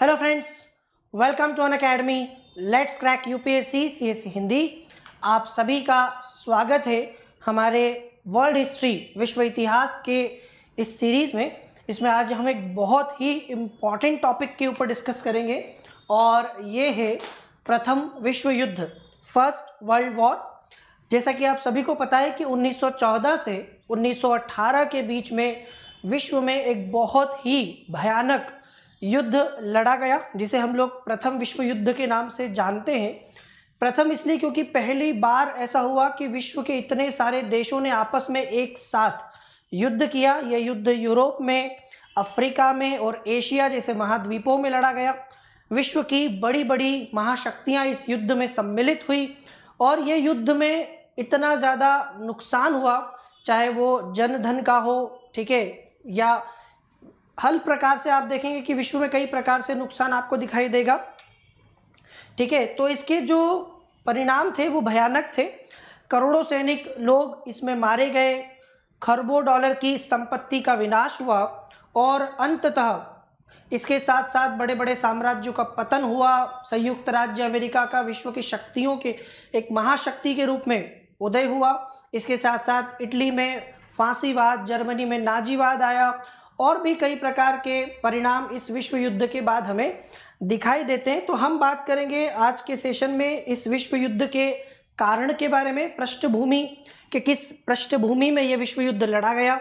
hello friends welcome to Unacademy let's crack UPSC CSC Hindi आप सभी का स्वागत है हमारे वर्ल्ड हिस्ट्री विश्व इतिहास के इस सीरीज़ में इसमें आज हम एक बहुत ही इम्पॉर्टेंट टॉपिक के ऊपर डिस्कस करेंगे और ये है प्रथम विश्व युद्ध फर्स्ट वर्ल्ड वॉर जैसा कि आप सभी को पता है कि 1914 से 1918 के बीच में विश्व में एक बहुत ही भयानक युद्ध लड़ा गया जिसे हम लोग प्रथम विश्व युद्ध के नाम से जानते हैं प्रथम इसलिए क्योंकि पहली बार ऐसा हुआ कि विश्व के इतने सारे देशों ने आपस में एक साथ युद्ध किया यह युद्ध यूरोप में अफ्रीका में और एशिया जैसे महाद्वीपों में लड़ा गया विश्व की बड़ी बड़ी महाशक्तियाँ इस युद्ध में सम्मिलित हुई और ये युद्ध में इतना ज़्यादा नुकसान हुआ चाहे वो जन धन का हो ठीक है या हर प्रकार से आप देखेंगे कि विश्व में कई प्रकार से नुकसान आपको दिखाई देगा ठीक है तो इसके जो परिणाम थे वो भयानक थे करोड़ों सैनिक लोग इसमें मारे गए खरबों डॉलर की संपत्ति का विनाश हुआ और अंततः इसके साथ साथ बड़े बड़े साम्राज्यों का पतन हुआ संयुक्त राज्य अमेरिका का विश्व की शक्तियों के एक महाशक्ति के रूप में उदय हुआ इसके साथ साथ इटली में फांसीवाद जर्मनी में नाजीवाद आया और भी कई प्रकार के परिणाम इस विश्व युद्ध के बाद हमें दिखाई देते हैं तो हम बात करेंगे आज के सेशन में इस विश्व युद्ध के कारण के बारे में पृष्ठभूमि के किस पृष्ठभूमि में यह विश्व युद्ध लड़ा गया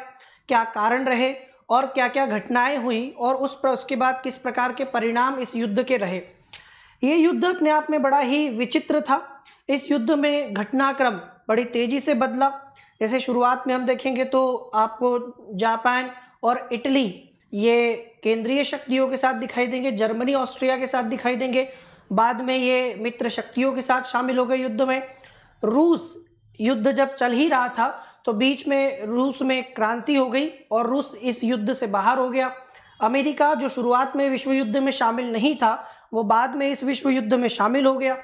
क्या कारण रहे और क्या क्या घटनाएं हुई और उस पर उसके बाद किस प्रकार के परिणाम इस युद्ध के रहे ये युद्ध अपने आप में बड़ा ही विचित्र था इस युद्ध में घटनाक्रम बड़ी तेज़ी से बदला जैसे शुरुआत में हम देखेंगे तो आपको जापान और इटली ये केंद्रीय शक्तियों के साथ दिखाई देंगे जर्मनी ऑस्ट्रिया के साथ दिखाई देंगे बाद में ये मित्र शक्तियों के साथ शामिल हो गए युद्ध में रूस युद्ध जब चल ही रहा था तो बीच में रूस में क्रांति हो गई और रूस इस युद्ध से बाहर हो गया अमेरिका जो शुरुआत में विश्व युद्ध में शामिल नहीं था वो बाद में इस विश्व युद्ध में शामिल हो गया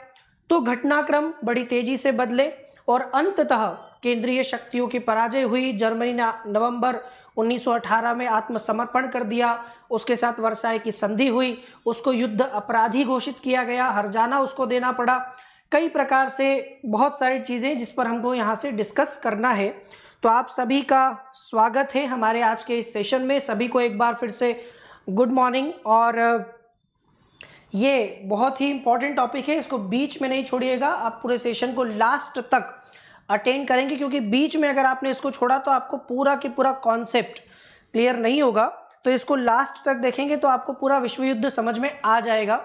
तो घटनाक्रम बड़ी तेजी से बदले और अंततः केंद्रीय शक्तियों की पराजय हुई जर्मनी ने नवंबर 1918 में आत्मसमर्पण कर दिया उसके साथ वर्षाए की संधि हुई उसको युद्ध अपराधी घोषित किया गया हरजाना उसको देना पड़ा कई प्रकार से बहुत सारी चीज़ें जिस पर हमको यहाँ से डिस्कस करना है तो आप सभी का स्वागत है हमारे आज के इस सेशन में सभी को एक बार फिर से गुड मॉर्निंग और ये बहुत ही इंपॉर्टेंट टॉपिक है इसको बीच में नहीं छोड़िएगा आप पूरे सेशन को लास्ट तक अटेंड करेंगे क्योंकि बीच में अगर आपने इसको छोड़ा तो आपको पूरा की पूरा कॉन्सेप्ट क्लियर नहीं होगा तो इसको लास्ट तक देखेंगे तो आपको पूरा विश्व युद्ध समझ में आ जाएगा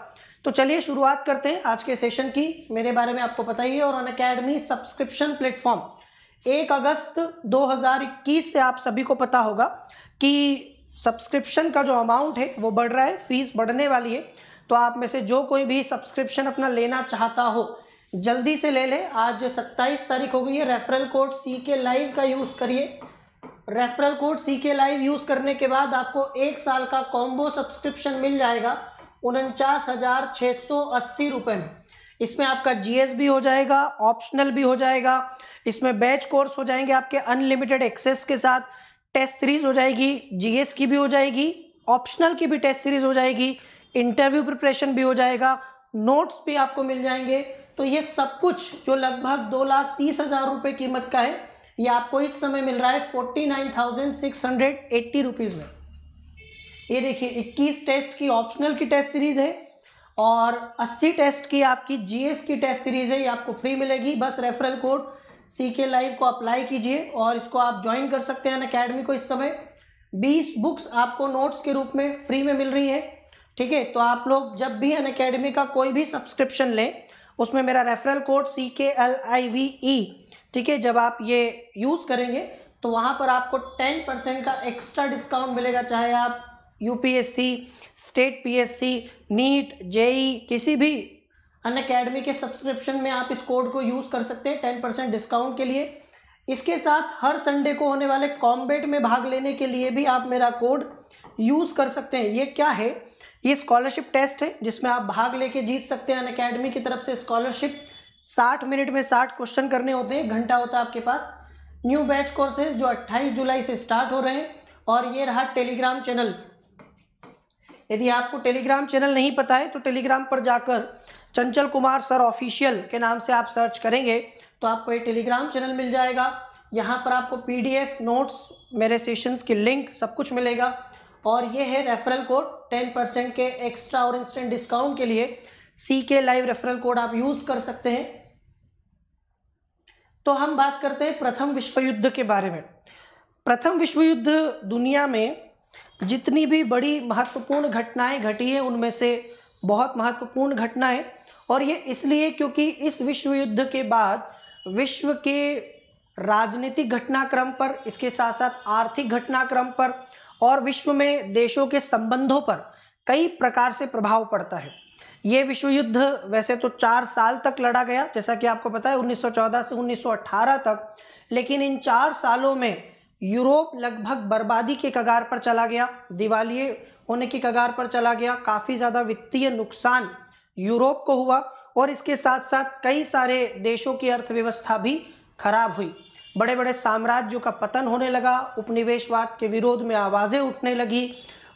तो चलिए शुरुआत करते हैं आज के सेशन की मेरे बारे में आपको पता ही है और अन अकेडमी सब्सक्रिप्शन प्लेटफॉर्म एक अगस्त 2021 से आप सभी को पता होगा कि सब्सक्रिप्शन का जो अमाउंट है वो बढ़ रहा है फीस बढ़ने वाली है तो आप में से जो कोई भी सब्सक्रिप्शन अपना लेना चाहता हो जल्दी से ले ले आज सत्ताईस तारीख हो गई है रेफरल कोड सी के लाइव का यूज़ करिए रेफरल कोड सी के लाइव यूज़ करने के बाद आपको एक साल का कॉम्बो सब्सक्रिप्शन मिल जाएगा उनचास हज़ार छः सौ अस्सी रुपए में इसमें आपका जीएस भी हो जाएगा ऑप्शनल भी हो जाएगा इसमें बैच कोर्स हो जाएंगे आपके अनलिमिटेड एक्सेस के साथ टेस्ट सीरीज हो जाएगी जीएस की भी हो जाएगी ऑप्शनल की भी टेस्ट सीरीज हो जाएगी इंटरव्यू प्रिपरेशन भी हो जाएगा नोट्स भी आपको मिल जाएंगे तो ये सब कुछ जो लगभग दो लाख तीस हजार रुपये कीमत का है ये आपको इस समय मिल रहा है forty nine thousand six hundred eighty rupees में ये देखिए इक्कीस टेस्ट की ऑप्शनल की टेस्ट सीरीज़ है और अस्सी टेस्ट की आपकी जी की टेस्ट सीरीज़ है ये आपको फ्री मिलेगी बस रेफरल कोड सी के लाइव को अप्लाई कीजिए और इसको आप ज्वाइन कर सकते हैं अकेडमी को इस समय 20 बुक्स आपको नोट्स के रूप में फ्री में मिल रही है ठीक है तो आप लोग जब भी अन अकेडमी का कोई भी सब्सक्रिप्शन लें उसमें मेरा रेफरल कोड सी के एल आई वी ई ठीक है जब आप ये यूज़ करेंगे तो वहाँ पर आपको टेन परसेंट का एक्स्ट्रा डिस्काउंट मिलेगा चाहे आप U P S C state P S C NEET JEE किसी भी अन अकेडमी के सब्सक्रिप्शन में आप इस कोड को यूज़ कर सकते हैं टेन परसेंट डिस्काउंट के लिए इसके साथ हर संडे को होने वाले कॉम्बेट में भाग लेने के लिए भी आप मेरा कोड यूज़ कर सकते हैं ये क्या है ये स्कॉलरशिप टेस्ट है जिसमें आप भाग लेके जीत सकते हैं अनकेडमी की तरफ से स्कॉलरशिप साठ मिनट में साठ क्वेश्चन करने होते हैं घंटा होता है आपके पास न्यू बैच कोर्सेज जो 28 जुलाई से स्टार्ट हो रहे हैं और ये रहा टेलीग्राम चैनल यदि आपको टेलीग्राम चैनल नहीं पता है तो टेलीग्राम पर जाकर चंचल कुमार सर ऑफिशियल के नाम से आप सर्च करेंगे तो आपको ये टेलीग्राम चैनल मिल जाएगा यहाँ पर आपको पीडीएफ नोट्स मेरे सेशंस की लिंक सब कुछ मिलेगा और ये है रेफरल कोड टेन परसेंट के एक्स्ट्रा और इंस्टेंट डिस्काउंट के लिए C K live referral code आप यूज कर सकते हैं तो हम बात करते हैं प्रथम विश्व युद्ध के बारे में प्रथम विश्व युद्ध दुनिया में जितनी भी बड़ी महत्वपूर्ण घटनाएं घटी हैं उनमें से बहुत महत्वपूर्ण घटनाएं और ये इसलिए क्योंकि इस विश्व युद्ध के बाद विश्व के राजनीतिक घटनाक्रम पर इसके साथ साथ आर्थिक घटनाक्रम पर और विश्व में देशों के संबंधों पर कई प्रकार से प्रभाव पड़ता है ये विश्व युद्ध वैसे तो चार साल तक लड़ा गया जैसा कि आपको पता है 1914 से 1918 तक लेकिन इन चार सालों में यूरोप लगभग बर्बादी के कगार पर चला गया दिवालिए होने की कगार पर चला गया काफ़ी ज़्यादा वित्तीय नुकसान यूरोप को हुआ और इसके साथ साथ कई सारे देशों की अर्थव्यवस्था भी खराब हुई बड़े बड़े साम्राज्यों का पतन होने लगा उपनिवेशवाद के विरोध में आवाज़ें उठने लगी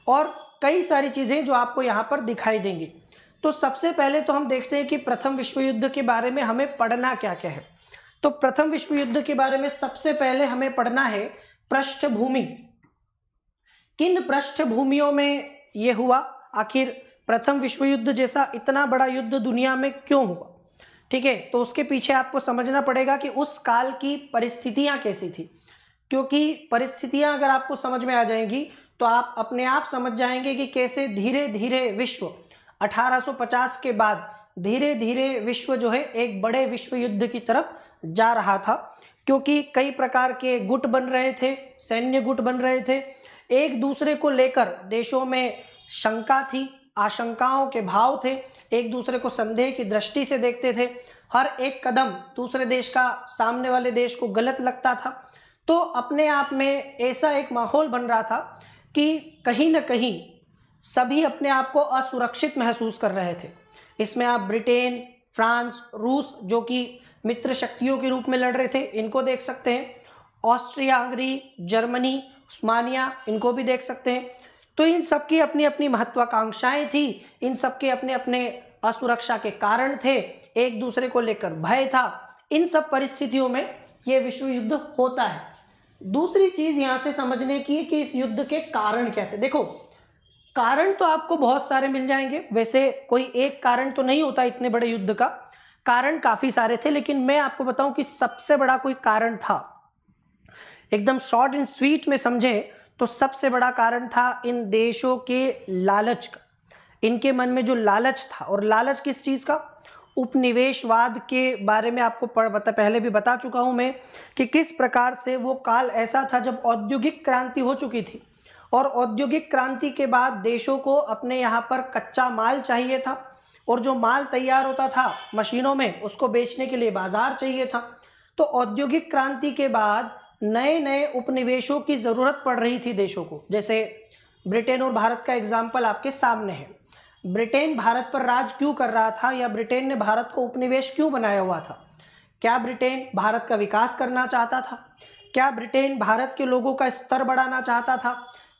और कई सारी चीज़ें जो आपको यहाँ पर दिखाई देंगी तो सबसे पहले तो हम देखते हैं कि प्रथम विश्व युद्ध के बारे में हमें पढ़ना क्या क्या है तो प्रथम विश्व युद्ध के बारे में सबसे पहले हमें पढ़ना है पृष्ठभूमि किन पृष्ठभूमियों में ये हुआ आखिर प्रथम विश्व युद्ध जैसा इतना बड़ा युद्ध दुनिया में क्यों हुआ ठीक है तो उसके पीछे आपको समझना पड़ेगा कि उस काल की परिस्थितियां कैसी थी क्योंकि परिस्थितियां अगर आपको समझ में आ जाएंगी तो आप अपने आप समझ जाएंगे कि कैसे धीरे धीरे विश्व 1850 के बाद धीरे धीरे विश्व जो है एक बड़े विश्व युद्ध की तरफ जा रहा था क्योंकि कई प्रकार के गुट बन रहे थे सैन्य गुट बन रहे थे एक दूसरे को लेकर देशों में शंका थी आशंकाओं के भाव थे एक दूसरे को संदेह की दृष्टि से देखते थे हर एक कदम दूसरे देश का सामने वाले देश को गलत लगता था तो अपने आप में ऐसा एक माहौल बन रहा था कि कहीं ना कहीं सभी अपने आप को असुरक्षित महसूस कर रहे थे इसमें आप ब्रिटेन फ्रांस रूस जो कि मित्र शक्तियों के रूप में लड़ रहे थे इनको देख सकते हैं ऑस्ट्रिया हंगरी जर्मनी उस्मानिया इनको भी देख सकते हैं तो इन सबकी अपनी अपनी महत्वाकांक्षाएं थी इन सबके अपने अपने असुरक्षा के कारण थे एक दूसरे को लेकर भय था इन सब परिस्थितियों में ये विश्व युद्ध होता है दूसरी चीज यहां से समझने की है कि इस युद्ध के कारण क्या थे देखो कारण तो आपको बहुत सारे मिल जाएंगे वैसे कोई एक कारण तो नहीं होता इतने बड़े युद्ध का कारण काफी सारे थे लेकिन मैं आपको बताऊं कि सबसे बड़ा कोई कारण था एकदम शॉर्ट एंड स्वीट में समझें तो सबसे बड़ा कारण था इन देशों के लालच का इनके मन में जो लालच था और लालच किस चीज़ का उपनिवेशवाद के बारे में आपको पढ़ बता पहले भी बता चुका हूँ मैं कि किस प्रकार से वो काल ऐसा था जब औद्योगिक क्रांति हो चुकी थी और औद्योगिक क्रांति के बाद देशों को अपने यहाँ पर कच्चा माल चाहिए था और जो माल तैयार होता था मशीनों में उसको बेचने के लिए बाज़ार चाहिए था तो औद्योगिक क्रांति के बाद नए नए उपनिवेशों की ज़रूरत पड़ रही थी देशों को जैसे ब्रिटेन और भारत का एग्जाम्पल आपके सामने है ब्रिटेन भारत पर राज क्यों कर रहा था या ब्रिटेन ने भारत को उपनिवेश क्यों बनाया हुआ था क्या ब्रिटेन भारत का विकास करना चाहता था क्या ब्रिटेन भारत के लोगों का स्तर बढ़ाना चाहता था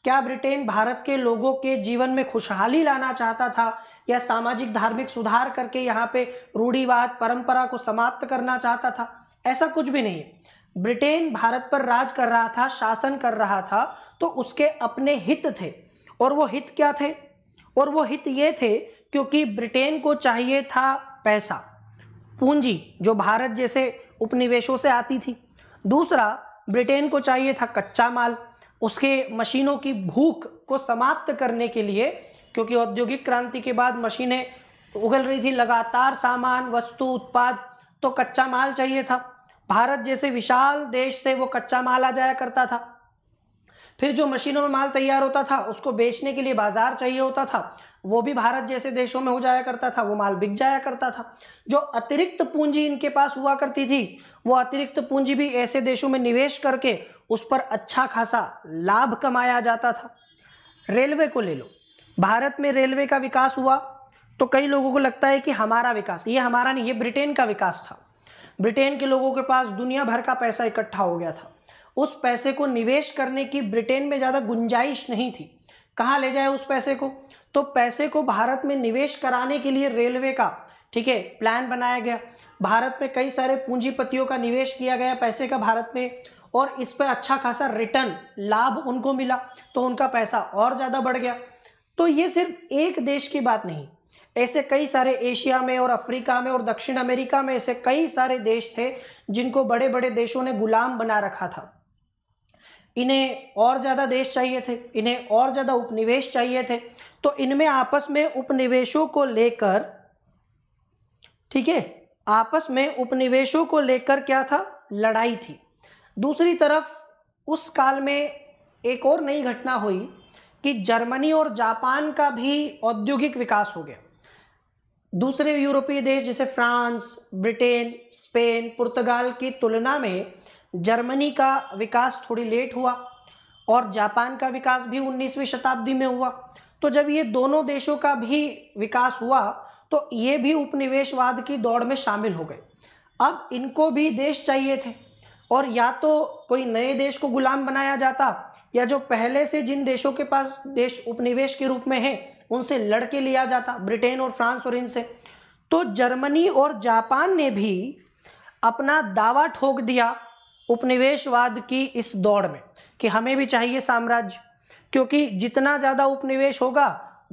क्या ब्रिटेन भारत के लोगों के जीवन में खुशहाली लाना चाहता था या सामाजिक धार्मिक सुधार करके यहाँ पे रूढ़ीवाद परंपरा को समाप्त करना चाहता था ऐसा कुछ भी नहीं है ब्रिटेन भारत पर राज कर रहा था शासन कर रहा था तो उसके अपने हित थे और वो हित क्या थे और वो हित ये थे क्योंकि ब्रिटेन को चाहिए था पैसा पूंजी जो भारत जैसे उपनिवेशों से आती थी दूसरा ब्रिटेन को चाहिए था कच्चा माल उसके मशीनों की भूख को समाप्त करने के लिए क्योंकि औद्योगिक क्रांति के बाद मशीनें उगल रही थी लगातार सामान वस्तु उत्पाद तो कच्चा माल चाहिए था भारत जैसे विशाल देश से वो कच्चा माल आ जाया करता था फिर जो मशीनों में माल तैयार होता था उसको बेचने के लिए बाजार चाहिए होता था वो भी भारत जैसे देशों में हो जाया करता था वो माल बिक जाया करता था जो अतिरिक्त पूंजी इनके पास हुआ करती थी वो अतिरिक्त पूंजी भी ऐसे देशों में निवेश करके उस पर अच्छा खासा लाभ कमाया जाता था रेलवे को ले लो भारत में रेलवे का विकास हुआ तो कई लोगों को लगता है कि हमारा विकास ये हमारा नहीं ये ब्रिटेन का विकास था ब्रिटेन के लोगों के पास दुनिया भर का पैसा इकट्ठा हो गया था उस पैसे को निवेश करने की ब्रिटेन में ज़्यादा गुंजाइश नहीं थी कहाँ ले जाए उस पैसे को तो पैसे को भारत में निवेश कराने के लिए रेलवे का ठीक है प्लान बनाया गया भारत में कई सारे पूंजीपतियों का निवेश किया गया पैसे का भारत में और इस पर अच्छा खासा रिटर्न लाभ उनको मिला तो उनका पैसा और ज़्यादा बढ़ गया तो ये सिर्फ एक देश की बात नहीं ऐसे कई सारे एशिया में और अफ्रीका में और दक्षिण अमेरिका में ऐसे कई सारे देश थे जिनको बड़े बड़े देशों ने गुलाम बना रखा था इन्हें और ज़्यादा देश चाहिए थे इन्हें और ज़्यादा उपनिवेश चाहिए थे तो इनमें आपस में उपनिवेशों को लेकर ठीक है आपस में उपनिवेशों को लेकर क्या था लड़ाई थी दूसरी तरफ उस काल में एक और नई घटना हुई कि जर्मनी और जापान का भी औद्योगिक विकास हो गया दूसरे यूरोपीय देश जैसे फ्रांस ब्रिटेन स्पेन पुर्तगाल की तुलना में जर्मनी का विकास थोड़ी लेट हुआ और जापान का विकास भी 19वीं शताब्दी में हुआ तो जब ये दोनों देशों का भी विकास हुआ तो ये भी उपनिवेशवाद की दौड़ में शामिल हो गए अब इनको भी देश चाहिए थे और या तो कोई नए देश को गुलाम बनाया जाता या जो पहले से जिन देशों के पास देश उपनिवेश के रूप में हैं उनसे लड़के लिया जाता ब्रिटेन और फ्रांस और इनसे तो जर्मनी और जापान ने भी अपना दावा ठोक दिया उपनिवेशवाद की इस दौड़ में कि हमें भी चाहिए साम्राज्य क्योंकि जितना ज़्यादा उपनिवेश होगा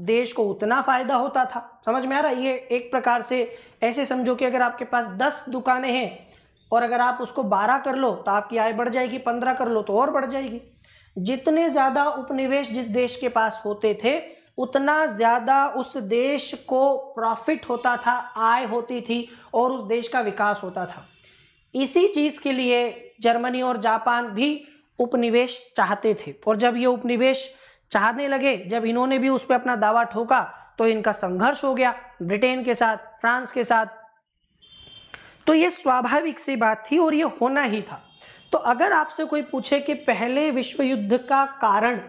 देश को उतना फ़ायदा होता था समझ में आ रहा है ये एक प्रकार से ऐसे समझो कि अगर आपके पास दस दुकानें हैं और अगर आप उसको बारह कर लो तो आपकी आय बढ़ जाएगी पंद्रह कर लो तो और बढ़ जाएगी जितने ज़्यादा उपनिवेश जिस देश के पास होते थे उतना ज़्यादा उस देश को प्रॉफिट होता था आय होती थी और उस देश का विकास होता था इसी चीज़ के लिए जर्मनी और जापान भी उपनिवेश चाहते थे और जब ये उपनिवेश चाहने लगे जब इन्होंने भी उस पर अपना दावा ठोका तो इनका संघर्ष हो गया ब्रिटेन के साथ फ्रांस के साथ तो ये स्वाभाविक सी बात थी और ये होना ही था तो अगर आपसे कोई पूछे कि पहले विश्व युद्ध का कारण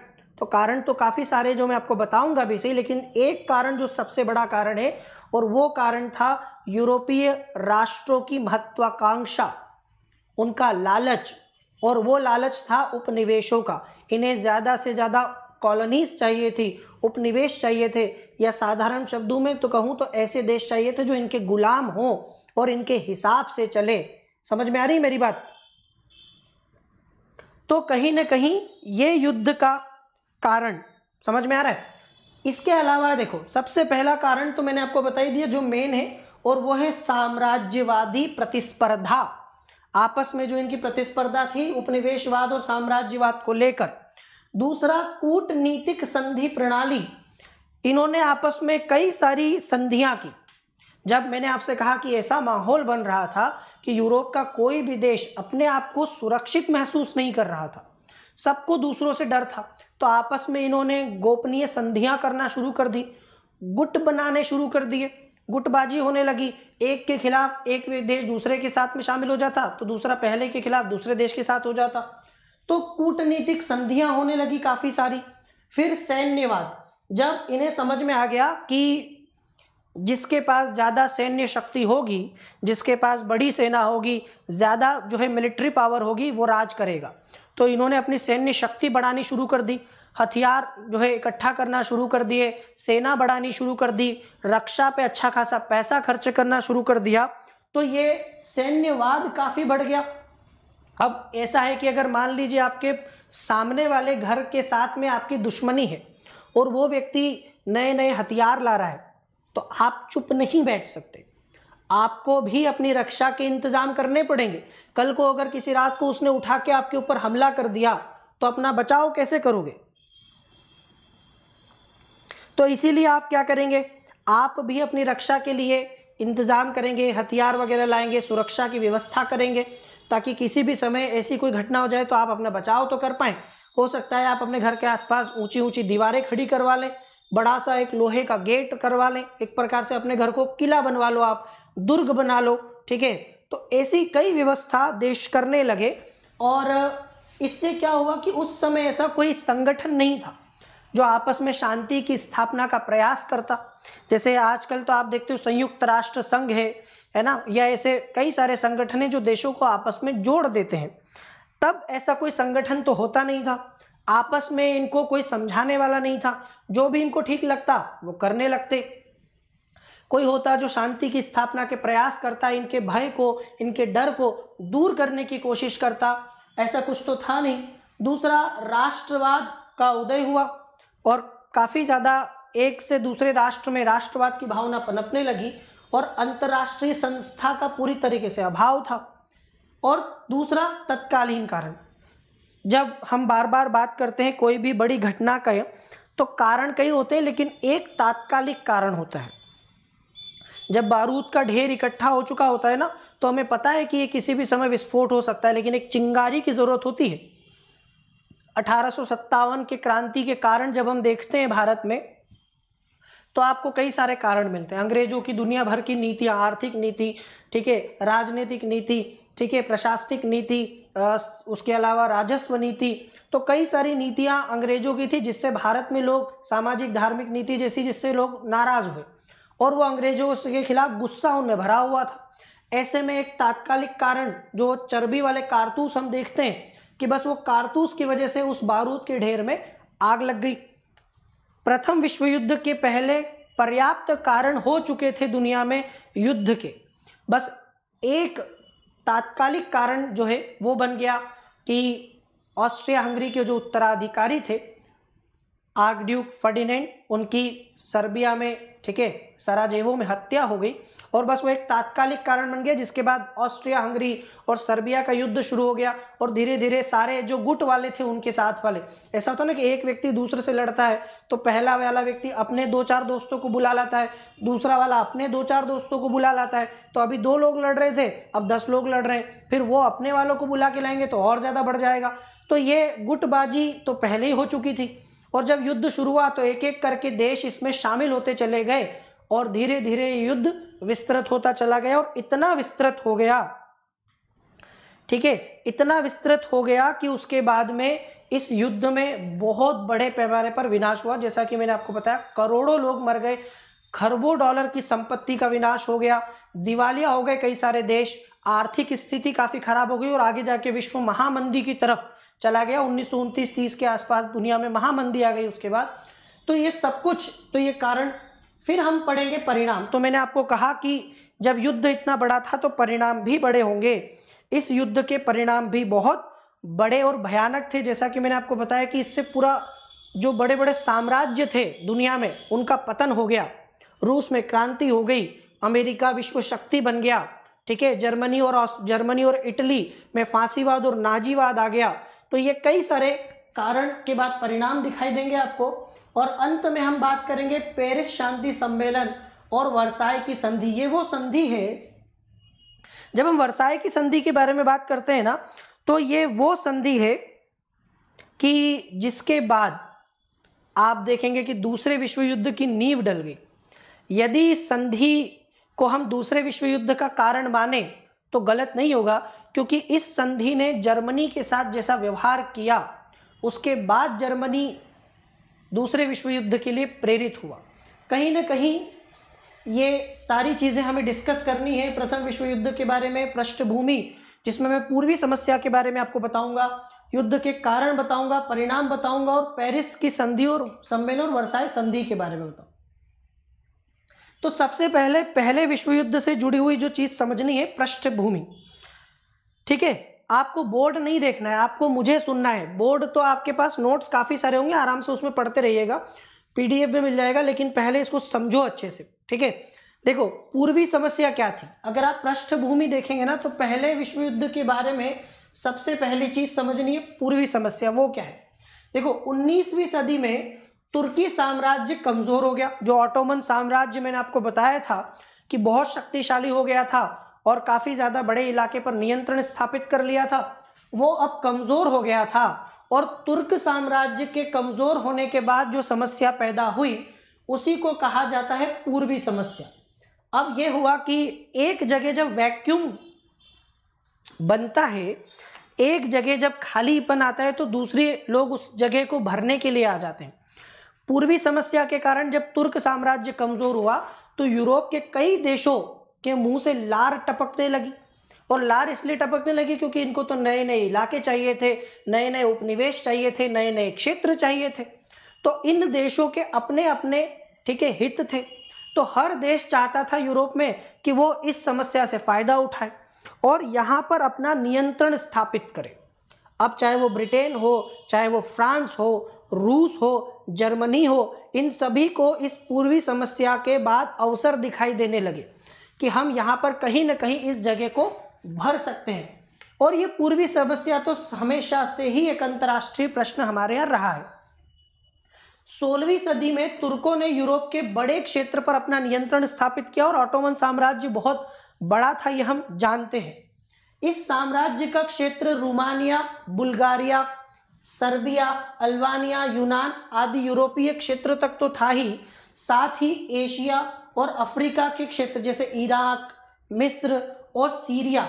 तो कारण तो काफ़ी सारे जो मैं आपको बताऊंगा भी सही लेकिन एक कारण जो सबसे बड़ा कारण है और वो कारण था यूरोपीय राष्ट्रों की महत्वाकांक्षा उनका लालच और वो लालच था उपनिवेशों का इन्हें ज़्यादा से ज़्यादा कॉलोनीज चाहिए थी उपनिवेश चाहिए थे या साधारण शब्दों में तो कहूँ तो ऐसे देश चाहिए थे जो इनके गुलाम हों और इनके हिसाब से चले समझ में आ रही मेरी बात तो कहीं ना कहीं ये युद्ध का कारण समझ में आ रहा है इसके अलावा देखो सबसे पहला कारण तो मैंने आपको बताई दिया जो मेन है और वो है साम्राज्यवादी प्रतिस्पर्धा आपस में जो इनकी प्रतिस्पर्धा थी उपनिवेशवाद और साम्राज्यवाद को लेकर दूसरा कूटनीतिक संधि प्रणाली इन्होंने आपस में कई सारी संधियां की जब मैंने आपसे कहा कि ऐसा माहौल बन रहा था कि यूरोप का कोई भी देश अपने आप को सुरक्षित महसूस नहीं कर रहा था सबको दूसरों से डर था तो आपस में इन्होंने गोपनीय संधियां करना शुरू कर दी गुट बनाने शुरू कर दिए गुटबाजी होने लगी एक के खिलाफ एक देश दूसरे के साथ में शामिल हो जाता तो दूसरा पहले के खिलाफ दूसरे देश के साथ हो जाता तो कूटनीतिक संधियां होने लगी काफ़ी सारी फिर सैन्यवाद जब इन्हें समझ में आ गया कि जिसके पास ज़्यादा सैन्य शक्ति होगी जिसके पास बड़ी सेना होगी ज़्यादा जो है मिलिट्री पावर होगी वो राज करेगा तो इन्होंने अपनी सैन्य शक्ति बढ़ानी शुरू कर दी हथियार जो है इकट्ठा करना शुरू कर दिए सेना बढ़ानी शुरू कर दी रक्षा पे अच्छा खासा पैसा खर्च करना शुरू कर दिया तो ये सैन्यवाद काफ़ी बढ़ गया अब ऐसा है कि अगर मान लीजिए आपके सामने वाले घर के साथ में आपकी दुश्मनी है और वो व्यक्ति नए नए हथियार ला रहा है तो आप चुप नहीं बैठ सकते आपको भी अपनी रक्षा के इंतजाम करने पड़ेंगे कल को अगर किसी रात को उसने उठा के आपके ऊपर हमला कर दिया तो अपना बचाव कैसे करोगे तो इसीलिए आप क्या करेंगे आप भी अपनी रक्षा के लिए इंतज़ाम करेंगे हथियार वगैरह लाएंगे सुरक्षा की व्यवस्था करेंगे ताकि किसी भी समय ऐसी कोई घटना हो जाए तो आप अपना बचाव तो कर पाएँ हो सकता है आप अपने घर के आसपास ऊंची ऊंची दीवारें खड़ी करवा लें बड़ा सा एक लोहे का गेट करवा लें एक प्रकार से अपने घर को किला बनवा लो आप दुर्ग बना लो ठीक है तो ऐसी कई व्यवस्था देश करने लगे और इससे क्या हुआ कि उस समय ऐसा कोई संगठन नहीं था जो आपस में शांति की स्थापना का प्रयास करता जैसे आजकल तो आप देखते हो संयुक्त राष्ट्र संघ है है ना या ऐसे कई सारे संगठन हैं जो देशों को आपस में जोड़ देते हैं तब ऐसा कोई संगठन तो होता नहीं था आपस में इनको कोई समझाने वाला नहीं था जो भी इनको ठीक लगता वो करने लगते कोई होता जो शांति की स्थापना के प्रयास करता इनके भय को इनके डर को दूर करने की कोशिश करता ऐसा कुछ तो था नहीं दूसरा राष्ट्रवाद का उदय हुआ और काफ़ी ज़्यादा एक से दूसरे राष्ट्र में राष्ट्रवाद की भावना पनपने लगी और अंतर्राष्ट्रीय संस्था का पूरी तरीके से अभाव था और दूसरा तत्कालीन कारण जब हम बार बार बात करते हैं कोई भी बड़ी घटना का तो कारण कई होते हैं लेकिन एक तात्कालिक कारण होता है जब बारूद का ढेर इकट्ठा हो चुका होता है ना तो हमें पता है कि ये किसी भी समय विस्फोट हो सकता है लेकिन एक चिंगारी की ज़रूरत होती है अठारह के क्रांति के कारण जब हम देखते हैं भारत में तो आपको कई सारे कारण मिलते हैं अंग्रेजों की दुनिया भर की नीतियाँ आर्थिक नीति ठीक है राजनीतिक नीति ठीक है प्रशासनिक नीति उसके अलावा राजस्व नीति तो कई सारी नीतियाँ अंग्रेजों की थी जिससे भारत में लोग सामाजिक धार्मिक नीति जैसी जिससे लोग नाराज हुए और वो अंग्रेजों के खिलाफ गुस्सा उनमें भरा हुआ था ऐसे में एक तात्कालिक कारण जो चर्बी वाले कारतूस हम देखते हैं कि बस वो कारतूस की वजह से उस बारूद के ढेर में आग लग गई प्रथम विश्व युद्ध के पहले पर्याप्त कारण हो चुके थे दुनिया में युद्ध के बस एक तात्कालिक कारण जो है वो बन गया कि ऑस्ट्रिया हंगरी के जो उत्तराधिकारी थे आर्कड्यूक फर्डिनेंड उनकी सर्बिया में ठीक है सराजेवो में हत्या हो गई और बस वो एक तात्कालिक कारण बन गया जिसके बाद ऑस्ट्रिया हंगरी और सर्बिया का युद्ध शुरू हो गया और धीरे धीरे सारे जो गुट वाले थे उनके साथ वाले ऐसा होता है ना कि एक व्यक्ति दूसरे से लड़ता है तो पहला वाला व्यक्ति अपने दो चार दोस्तों को बुला लाता है दूसरा वाला अपने दो चार दोस्तों को बुला लाता है तो अभी दो लोग लड़ रहे थे अब दस लोग लड़ रहे हैं फिर वो अपने वालों को बुला के लाएंगे तो और ज़्यादा बढ़ जाएगा तो ये गुटबाजी तो पहले ही हो चुकी थी और जब युद्ध शुरू हुआ तो एक एक करके देश इसमें शामिल होते चले गए और धीरे धीरे युद्ध विस्तृत होता चला गया और इतना विस्तृत हो गया ठीक है इतना विस्तृत हो गया कि उसके बाद में इस युद्ध में बहुत बड़े पैमाने पर विनाश हुआ जैसा कि मैंने आपको बताया करोड़ों लोग मर गए खरबों डॉलर की संपत्ति का विनाश हो गया दिवालिया हो गए कई सारे देश आर्थिक स्थिति काफ़ी खराब हो गई और आगे जाके विश्व महामंदी की तरफ चला गया उन्नीस सौ उनतीस तीस के आसपास दुनिया में महामंदी आ गई उसके बाद तो ये सब कुछ तो ये कारण फिर हम पढ़ेंगे परिणाम तो मैंने आपको कहा कि जब युद्ध इतना बड़ा था तो परिणाम भी बड़े होंगे इस युद्ध के परिणाम भी बहुत बड़े और भयानक थे जैसा कि मैंने आपको बताया कि इससे पूरा जो बड़े बड़े साम्राज्य थे दुनिया में उनका पतन हो गया रूस में क्रांति हो गई अमेरिका विश्व शक्ति बन गया ठीक है जर्मनी और जर्मनी और इटली में फांसीवाद और नाजीवाद आ गया तो ये कई सारे कारण के बाद परिणाम दिखाई देंगे आपको और अंत में हम बात करेंगे पेरिस शांति सम्मेलन और वर्षाई की संधि ये वो संधि है जब हम वर्षाए की संधि के बारे में बात करते हैं ना तो ये वो संधि है कि जिसके बाद आप देखेंगे कि दूसरे विश्व युद्ध की नींव डल गई यदि संधि को हम दूसरे विश्व युद्ध का कारण माने तो गलत नहीं होगा क्योंकि इस संधि ने जर्मनी के साथ जैसा व्यवहार किया उसके बाद जर्मनी दूसरे विश्व युद्ध के लिए प्रेरित हुआ कहीं ना कहीं ये सारी चीज़ें हमें डिस्कस करनी है प्रथम विश्व युद्ध के बारे में पृष्ठभूमि जिसमें मैं पूर्वी समस्या के बारे में आपको बताऊंगा युद्ध के कारण बताऊंगा परिणाम बताऊंगा और पेरिस की संधि और सम्मेलन और वर्साय संधि के बारे में बताऊंगा तो सबसे पहले पहले विश्व युद्ध से जुड़ी हुई जो चीज़ समझनी है पृष्ठभूमि ठीक है आपको बोर्ड नहीं देखना है आपको मुझे सुनना है बोर्ड तो आपके पास नोट्स काफ़ी सारे होंगे आराम से उसमें पढ़ते रहिएगा पीडीएफ में मिल जाएगा लेकिन पहले इसको समझो अच्छे से ठीक है देखो पूर्वी समस्या क्या थी अगर आप पृष्ठभूमि देखेंगे ना तो पहले विश्व युद्ध के बारे में सबसे पहली चीज समझनी है पूर्वी समस्या वो क्या है देखो 19वीं सदी में तुर्की साम्राज्य कमजोर हो गया जो ऑटोमन साम्राज्य मैंने आपको बताया था कि बहुत शक्तिशाली हो गया था और काफ़ी ज़्यादा बड़े इलाके पर नियंत्रण स्थापित कर लिया था वो अब कमज़ोर हो गया था और तुर्क साम्राज्य के कमज़ोर होने के बाद जो समस्या पैदा हुई उसी को कहा जाता है पूर्वी समस्या अब ये हुआ कि एक जगह जब वैक्यूम बनता है एक जगह जब खालीपन आता है तो दूसरे लोग उस जगह को भरने के लिए आ जाते हैं पूर्वी समस्या के कारण जब तुर्क साम्राज्य कमज़ोर हुआ तो यूरोप के कई देशों के मुंह से लार टपकने लगी और लार इसलिए टपकने लगी क्योंकि इनको तो नए नए इलाके चाहिए थे नए नए उपनिवेश चाहिए थे नए नए क्षेत्र चाहिए थे तो इन देशों के अपने अपने ठीक है हित थे तो हर देश चाहता था यूरोप में कि वो इस समस्या से फ़ायदा उठाए और यहाँ पर अपना नियंत्रण स्थापित करे अब चाहे वो ब्रिटेन हो चाहे वो फ्रांस हो रूस हो जर्मनी हो इन सभी को इस पूर्वी समस्या के बाद अवसर दिखाई देने लगे कि हम यहाँ पर कहीं ना कहीं इस जगह को भर सकते हैं और ये पूर्वी समस्या तो हमेशा से ही एक अंतर्राष्ट्रीय प्रश्न हमारे यहाँ रहा है सोलहवीं सदी में तुर्कों ने यूरोप के बड़े क्षेत्र पर अपना नियंत्रण स्थापित किया और ऑटोमन साम्राज्य बहुत बड़ा था ये हम जानते हैं इस साम्राज्य का क्षेत्र रोमानिया बुल्गारिया सर्बिया अल्बानिया यूनान आदि यूरोपीय क्षेत्र तक तो था ही साथ ही एशिया और अफ्रीका के क्षेत्र जैसे इराक मिस्र और सीरिया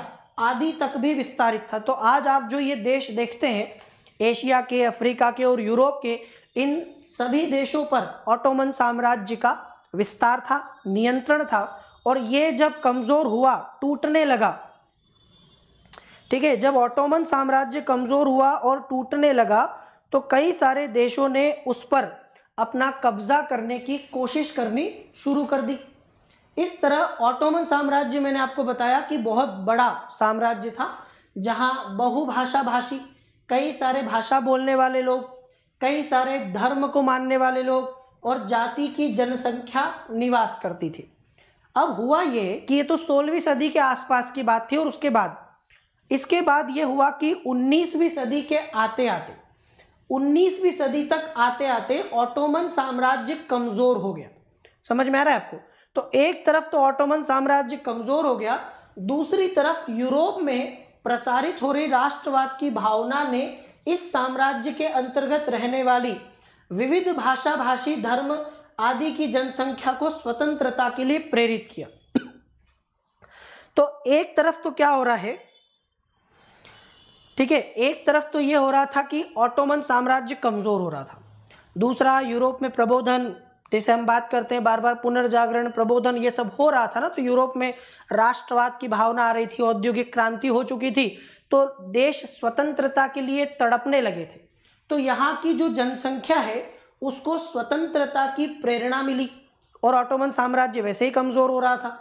आदि तक भी विस्तारित था तो आज आप जो ये देश देखते हैं एशिया के अफ्रीका के और यूरोप के इन सभी देशों पर ऑटोमन साम्राज्य का विस्तार था नियंत्रण था और ये जब कमज़ोर हुआ टूटने लगा ठीक है जब ऑटोमन साम्राज्य कमज़ोर हुआ और टूटने लगा तो कई सारे देशों ने उस पर अपना कब्जा करने की कोशिश करनी शुरू कर दी इस तरह ऑटोमन साम्राज्य मैंने आपको बताया कि बहुत बड़ा साम्राज्य था जहाँ बहुभाषा भाषी कई सारे भाषा बोलने वाले लोग कई सारे धर्म को मानने वाले लोग और जाति की जनसंख्या निवास करती थी अब हुआ ये कि ये तो सोलहवीं सदी के आसपास की बात थी और उसके बाद इसके बाद ये हुआ कि उन्नीसवीं सदी के आते आते 19वीं सदी तक आते आते ऑटोमन साम्राज्य कमजोर हो गया समझ में आ रहा है आपको तो एक तरफ तो ऑटोमन साम्राज्य कमजोर हो गया दूसरी तरफ यूरोप में प्रसारित हो रही राष्ट्रवाद की भावना ने इस साम्राज्य के अंतर्गत रहने वाली विविध भाषा भाषी धर्म आदि की जनसंख्या को स्वतंत्रता के लिए प्रेरित किया तो एक तरफ तो क्या हो रहा है ठीक है एक तरफ तो ये हो रहा था कि ऑटोमन साम्राज्य कमज़ोर हो रहा था दूसरा यूरोप में प्रबोधन जैसे हम बात करते हैं बार बार पुनर्जागरण प्रबोधन ये सब हो रहा था ना तो यूरोप में राष्ट्रवाद की भावना आ रही थी औद्योगिक क्रांति हो चुकी थी तो देश स्वतंत्रता के लिए तड़पने लगे थे तो यहाँ की जो जनसंख्या है उसको स्वतंत्रता की प्रेरणा मिली और ऑटोमन साम्राज्य वैसे ही कमज़ोर हो रहा था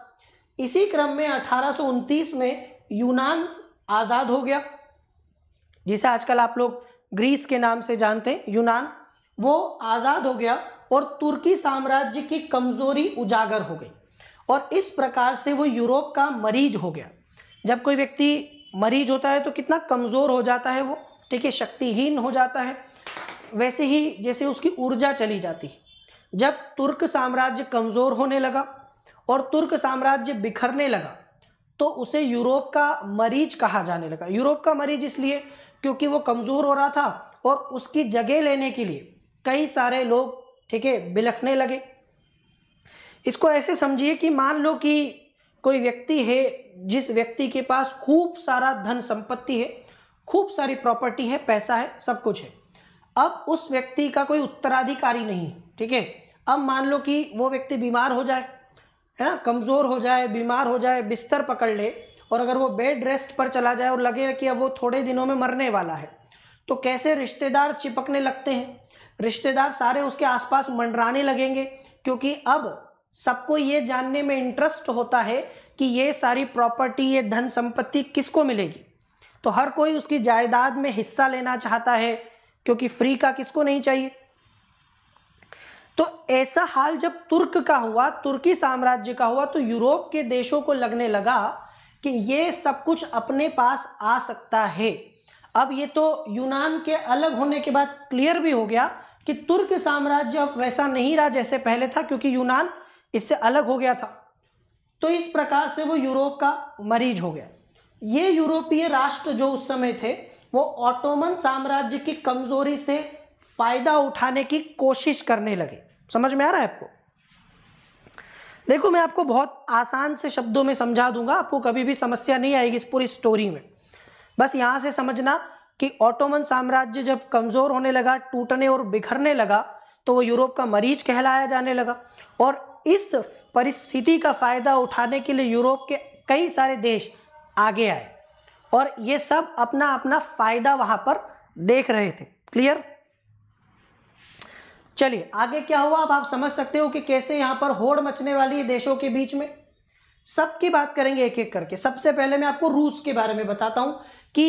इसी क्रम में अठारह में यूनान आज़ाद हो गया जिसे आजकल आप लोग ग्रीस के नाम से जानते हैं यूनान वो आज़ाद हो गया और तुर्की साम्राज्य की कमज़ोरी उजागर हो गई और इस प्रकार से वो यूरोप का मरीज हो गया जब कोई व्यक्ति मरीज होता है तो कितना कमज़ोर हो जाता है वो ठीक है शक्तिहीन हो जाता है वैसे ही जैसे उसकी ऊर्जा चली जाती है जब तुर्क साम्राज्य कमज़ोर होने लगा और तुर्क साम्राज्य बिखरने लगा तो उसे यूरोप का मरीज कहा जाने लगा यूरोप का मरीज इसलिए क्योंकि वो कमज़ोर हो रहा था और उसकी जगह लेने के लिए कई सारे लोग ठीक है बिलखने लगे इसको ऐसे समझिए कि मान लो कि कोई व्यक्ति है जिस व्यक्ति के पास खूब सारा धन संपत्ति है खूब सारी प्रॉपर्टी है पैसा है सब कुछ है अब उस व्यक्ति का कोई उत्तराधिकारी नहीं ठीक है अब मान लो कि वो व्यक्ति बीमार हो जाए है ना कमज़ोर हो जाए बीमार हो जाए बिस्तर पकड़ ले और अगर वो बेड रेस्ट पर चला जाए और लगे कि अब वो थोड़े दिनों में मरने वाला है तो कैसे रिश्तेदार चिपकने लगते हैं रिश्तेदार सारे उसके आसपास मंडराने लगेंगे क्योंकि अब सबको ये जानने में इंटरेस्ट होता है कि ये सारी प्रॉपर्टी ये धन संपत्ति किसको मिलेगी तो हर कोई उसकी जायदाद में हिस्सा लेना चाहता है क्योंकि फ्री का किसको नहीं चाहिए तो ऐसा हाल जब तुर्क का हुआ तुर्की साम्राज्य का हुआ तो यूरोप के देशों को लगने लगा कि ये सब कुछ अपने पास आ सकता है अब ये तो यूनान के अलग होने के बाद क्लियर भी हो गया कि तुर्क साम्राज्य अब वैसा नहीं रहा जैसे पहले था क्योंकि यूनान इससे अलग हो गया था तो इस प्रकार से वो यूरोप का मरीज हो गया ये यूरोपीय राष्ट्र जो उस समय थे वो ऑटोमन साम्राज्य की कमजोरी से फायदा उठाने की कोशिश करने लगे समझ में आ रहा है आपको देखो मैं आपको बहुत आसान से शब्दों में समझा दूंगा आपको कभी भी समस्या नहीं आएगी इस पूरी स्टोरी में बस यहाँ से समझना कि ऑटोमन साम्राज्य जब कमज़ोर होने लगा टूटने और बिखरने लगा तो वो यूरोप का मरीज कहलाया जाने लगा और इस परिस्थिति का फ़ायदा उठाने के लिए यूरोप के कई सारे देश आगे आए और ये सब अपना अपना फ़ायदा वहाँ पर देख रहे थे क्लियर चलिए आगे क्या हुआ अब आप समझ सकते हो कि कैसे यहां पर होड़ मचने वाली है देशों के बीच में सबकी बात करेंगे एक एक करके सबसे पहले मैं आपको रूस के बारे में बताता हूं कि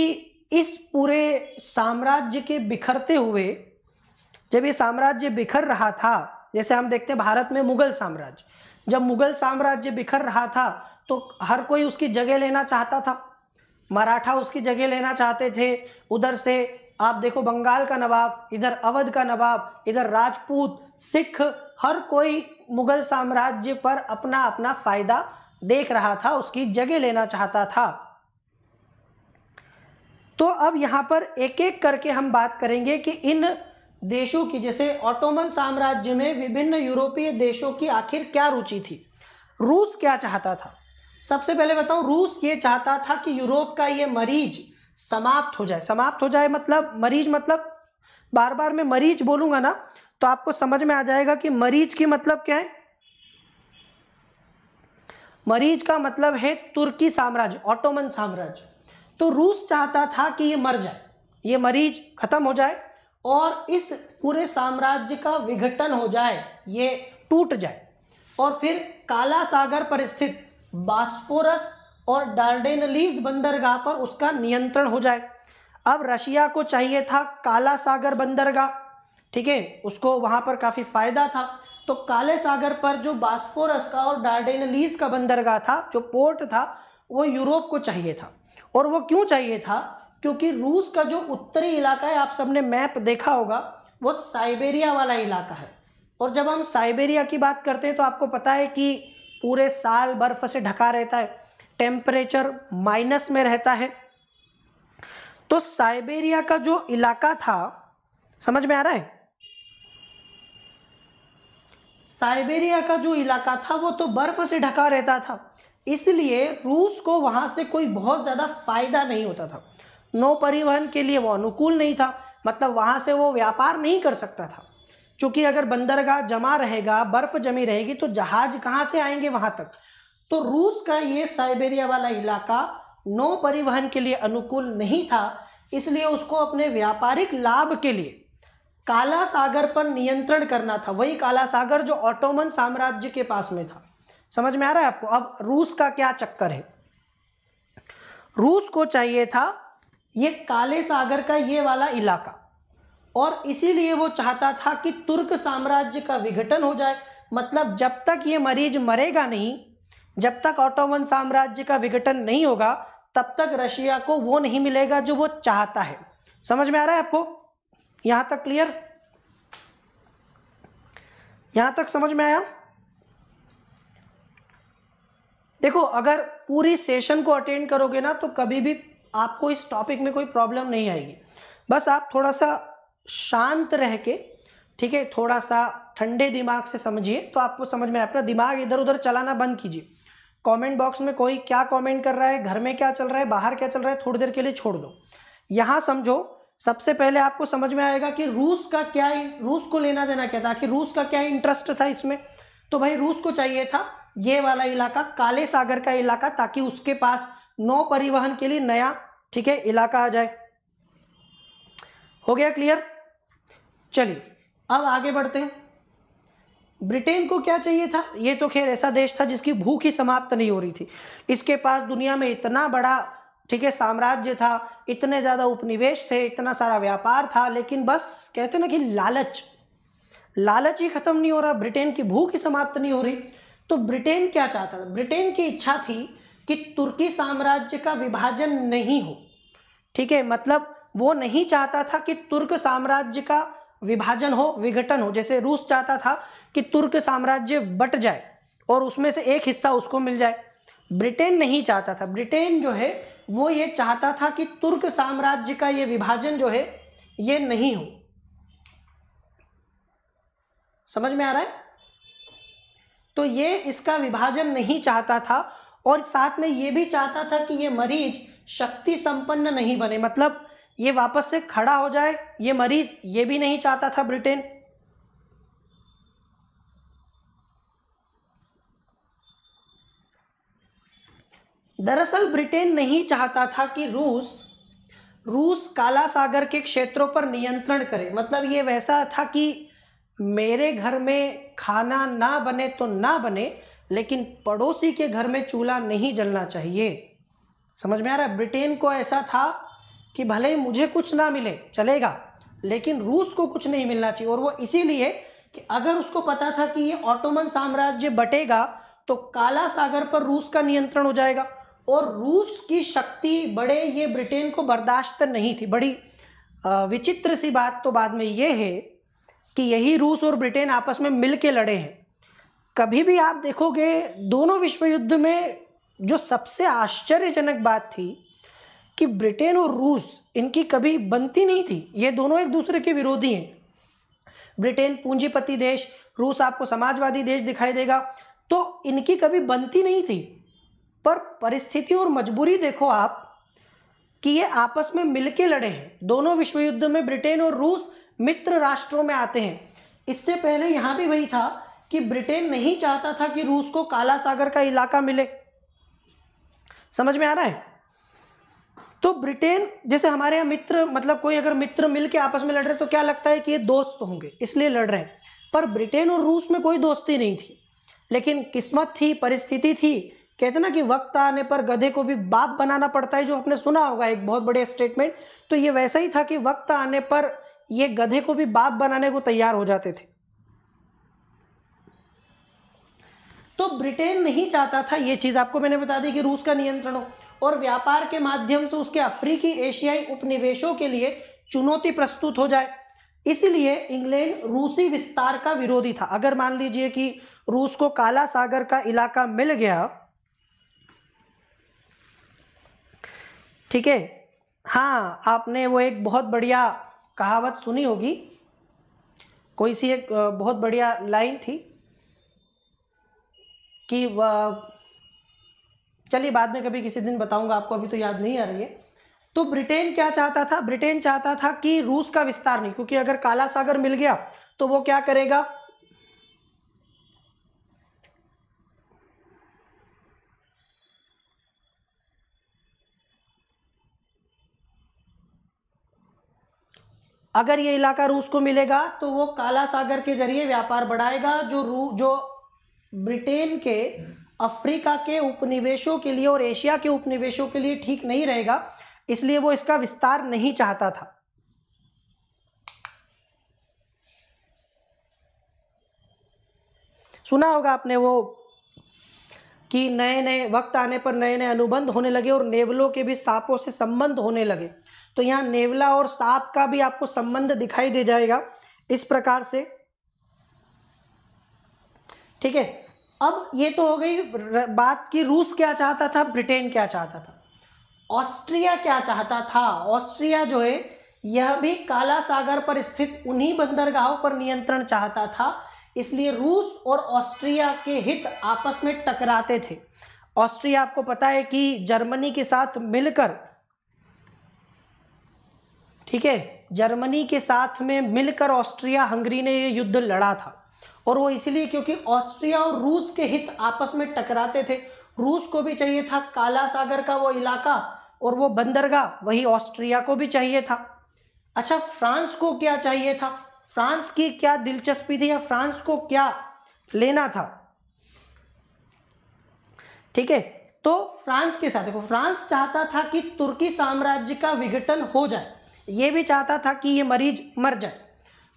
इस पूरे साम्राज्य के बिखरते हुए जब ये साम्राज्य बिखर रहा था जैसे हम देखते हैं भारत में मुगल साम्राज्य जब मुगल साम्राज्य बिखर रहा था तो हर कोई उसकी जगह लेना चाहता था मराठा उसकी जगह लेना चाहते थे उधर से आप देखो बंगाल का नवाब इधर अवध का नवाब इधर राजपूत सिख हर कोई मुगल साम्राज्य पर अपना अपना फायदा देख रहा था उसकी जगह लेना चाहता था तो अब यहाँ पर एक एक करके हम बात करेंगे कि इन देशों की जैसे ऑटोमन साम्राज्य में विभिन्न यूरोपीय देशों की आखिर क्या रुचि थी रूस क्या चाहता था सबसे पहले बताऊं रूस ये चाहता था कि यूरोप का ये मरीज समाप्त हो जाए समाप्त हो जाए मतलब मरीज मतलब बार बार मैं मरीज बोलूंगा ना तो आपको समझ में आ जाएगा कि मरीज की मतलब क्या है मरीज का मतलब है तुर्की साम्राज्य ऑटोमन साम्राज्य तो रूस चाहता था कि ये मर जाए ये मरीज खत्म हो जाए और इस पूरे साम्राज्य का विघटन हो जाए ये टूट जाए और फिर काला सागर पर स्थित बास्पोरस और डार्डेनलीज बंदरगाह पर उसका नियंत्रण हो जाए अब रशिया को चाहिए था काला सागर बंदरगाह ठीक है उसको वहाँ पर काफ़ी फ़ायदा था तो काले सागर पर जो बास्फोरस का और डार्डेनलीज का बंदरगाह था जो पोर्ट था वो यूरोप को चाहिए था और वो क्यों चाहिए था क्योंकि रूस का जो उत्तरी इलाका है आप सबने मैप देखा होगा वो साइबेरिया वाला इलाका है और जब हम साइबेरिया की बात करते हैं तो आपको पता है कि पूरे साल बर्फ़ से ढका रहता है टेम्परेचर माइनस में रहता है तो साइबेरिया का जो इलाका था समझ में आ रहा है साइबेरिया का जो इलाका था वो तो बर्फ से ढका रहता था इसलिए रूस को वहां से कोई बहुत ज़्यादा फायदा नहीं होता था नौ परिवहन के लिए वो अनुकूल नहीं था मतलब वहां से वो व्यापार नहीं कर सकता था क्योंकि अगर बंदरगाह जमा रहेगा बर्फ जमी रहेगी तो जहाज कहाँ से आएंगे वहां तक तो रूस का ये साइबेरिया वाला इलाका नौ परिवहन के लिए अनुकूल नहीं था इसलिए उसको अपने व्यापारिक लाभ के लिए काला सागर पर नियंत्रण करना था वही काला सागर जो ऑटोमन साम्राज्य के पास में था समझ में आ रहा है आपको अब रूस का क्या चक्कर है रूस को चाहिए था ये काले सागर का ये वाला इलाका और इसीलिए वो चाहता था कि तुर्क साम्राज्य का विघटन हो जाए मतलब जब तक ये मरीज मरेगा नहीं जब तक ऑटोमन साम्राज्य का विघटन नहीं होगा तब तक रशिया को वो नहीं मिलेगा जो वो चाहता है समझ में आ रहा है आपको यहां तक क्लियर यहां तक समझ में आया देखो अगर पूरी सेशन को अटेंड करोगे ना तो कभी भी आपको इस टॉपिक में कोई प्रॉब्लम नहीं आएगी बस आप थोड़ा सा शांत रह के ठीक है थोड़ा सा ठंडे दिमाग से समझिए तो आपको समझ में अपना दिमाग इधर उधर चलाना बंद कीजिए कमेंट बॉक्स में कोई क्या कमेंट कर रहा है घर में क्या चल रहा है बाहर क्या चल रहा है थोड़ी देर के लिए छोड़ दो यहां समझो सबसे पहले आपको समझ में आएगा कि रूस का क्या रूस को लेना देना क्या था कि रूस का क्या इंटरेस्ट था इसमें तो भाई रूस को चाहिए था ये वाला इलाका काले सागर का इलाका ताकि उसके पास नौ परिवहन के लिए नया ठीक है इलाका आ जाए हो गया क्लियर चलिए अब आगे बढ़ते हैं ब्रिटेन को क्या चाहिए था ये तो खैर ऐसा देश था जिसकी भूख ही समाप्त नहीं हो रही थी इसके पास दुनिया में इतना बड़ा ठीक है साम्राज्य था इतने ज़्यादा उपनिवेश थे इतना सारा व्यापार था लेकिन बस कहते ना कि लालच लालच ही ख़त्म नहीं हो रहा ब्रिटेन की भूख ही समाप्त नहीं हो रही तो ब्रिटेन क्या चाहता था ब्रिटेन की इच्छा थी कि तुर्की साम्राज्य का विभाजन नहीं हो ठीक है मतलब वो नहीं चाहता था कि तुर्क साम्राज्य का विभाजन हो विघटन हो जैसे रूस चाहता था कि तुर्क साम्राज्य बट जाए और उसमें से एक हिस्सा उसको मिल जाए ब्रिटेन नहीं चाहता था ब्रिटेन जो है वो ये चाहता था कि तुर्क साम्राज्य का ये विभाजन जो है ये नहीं हो समझ में आ रहा है तो ये इसका विभाजन नहीं चाहता था और साथ में ये भी चाहता था कि ये मरीज शक्ति संपन्न नहीं बने मतलब ये वापस से खड़ा हो जाए ये मरीज ये भी नहीं चाहता था ब्रिटेन दरअसल ब्रिटेन नहीं चाहता था कि रूस रूस काला सागर के क्षेत्रों पर नियंत्रण करे मतलब ये वैसा था कि मेरे घर में खाना ना बने तो ना बने लेकिन पड़ोसी के घर में चूल्हा नहीं जलना चाहिए समझ में आ रहा है ब्रिटेन को ऐसा था कि भले ही मुझे कुछ ना मिले चलेगा लेकिन रूस को कुछ नहीं मिलना चाहिए और वो इसीलिए कि अगर उसको पता था कि ये ऑटोमन साम्राज्य बटेगा तो काला सागर पर रूस का नियंत्रण हो जाएगा और रूस की शक्ति बड़े ये ब्रिटेन को बर्दाश्त नहीं थी बड़ी विचित्र सी बात तो बाद में ये है कि यही रूस और ब्रिटेन आपस में मिल के लड़े हैं कभी भी आप देखोगे दोनों विश्व युद्ध में जो सबसे आश्चर्यजनक बात थी कि ब्रिटेन और रूस इनकी कभी बनती नहीं थी ये दोनों एक दूसरे के विरोधी हैं ब्रिटेन पूंजीपति देश रूस आपको समाजवादी देश दिखाई देगा तो इनकी कभी बनती नहीं थी पर परिस्थिति और मजबूरी देखो आप कि ये आपस में मिलके लड़े हैं दोनों विश्व युद्ध में ब्रिटेन और रूस मित्र राष्ट्रों में आते हैं इससे पहले यहां भी वही था कि ब्रिटेन नहीं चाहता था कि रूस को काला सागर का इलाका मिले समझ में आ रहा है तो ब्रिटेन जैसे हमारे यहां मित्र मतलब कोई अगर मित्र मिलके आपस में लड़ रहे तो क्या लगता है कि ये दोस्त होंगे इसलिए लड़ रहे हैं पर ब्रिटेन और रूस में कोई दोस्ती नहीं थी लेकिन किस्मत थी परिस्थिति थी कहते ना कि वक्त आने पर गधे को भी बाप बनाना पड़ता है जो आपने सुना होगा एक बहुत बड़े स्टेटमेंट तो ये वैसा ही था कि वक्त आने पर ये गधे को भी बाप बनाने को तैयार हो जाते थे तो ब्रिटेन नहीं चाहता था ये चीज़ आपको मैंने बता दी कि रूस का नियंत्रण हो और व्यापार के माध्यम से उसके अफ्रीकी एशियाई उपनिवेशों के लिए चुनौती प्रस्तुत हो जाए इसलिए इंग्लैंड रूसी विस्तार का विरोधी था अगर मान लीजिए कि रूस को काला सागर का इलाका मिल गया ठीक है हाँ आपने वो एक बहुत बढ़िया कहावत सुनी होगी कोई सी एक बहुत बढ़िया लाइन थी कि चलिए बाद में कभी किसी दिन बताऊंगा आपको अभी तो याद नहीं आ रही है तो ब्रिटेन क्या चाहता था ब्रिटेन चाहता था कि रूस का विस्तार नहीं क्योंकि अगर काला सागर मिल गया तो वो क्या करेगा अगर ये इलाका रूस को मिलेगा तो वो काला सागर के जरिए व्यापार बढ़ाएगा जो रू जो ब्रिटेन के अफ्रीका के उपनिवेशों के लिए और एशिया के उपनिवेशों के लिए ठीक नहीं रहेगा इसलिए वो इसका विस्तार नहीं चाहता था सुना होगा आपने वो कि नए नए वक्त आने पर नए नए अनुबंध होने लगे और नेवलों के भी सांपों से संबंध होने लगे तो यहाँ नेवला और सांप का भी आपको संबंध दिखाई दे जाएगा इस प्रकार से ठीक है अब ये तो हो गई बात कि रूस क्या चाहता था ब्रिटेन क्या चाहता था ऑस्ट्रिया क्या चाहता था ऑस्ट्रिया जो है यह भी काला सागर पर स्थित उन्हीं बंदरगाहों पर नियंत्रण चाहता था इसलिए रूस और ऑस्ट्रिया के हित आपस में टकराते थे ऑस्ट्रिया आपको पता है कि जर्मनी के साथ मिलकर ठीक है जर्मनी के साथ में मिलकर ऑस्ट्रिया हंगरी ने ये युद्ध लड़ा था और वो इसलिए क्योंकि ऑस्ट्रिया और रूस के हित आपस में टकराते थे रूस को भी चाहिए था काला सागर का वो इलाका और वो बंदरगाह वही ऑस्ट्रिया को भी चाहिए था अच्छा फ्रांस को क्या चाहिए था फ्रांस की क्या दिलचस्पी थी या फ्रांस को क्या लेना था ठीक है तो फ्रांस के साथ देखो फ्रांस चाहता था कि तुर्की साम्राज्य का विघटन हो जाए ये भी चाहता था कि ये मरीज मर जाए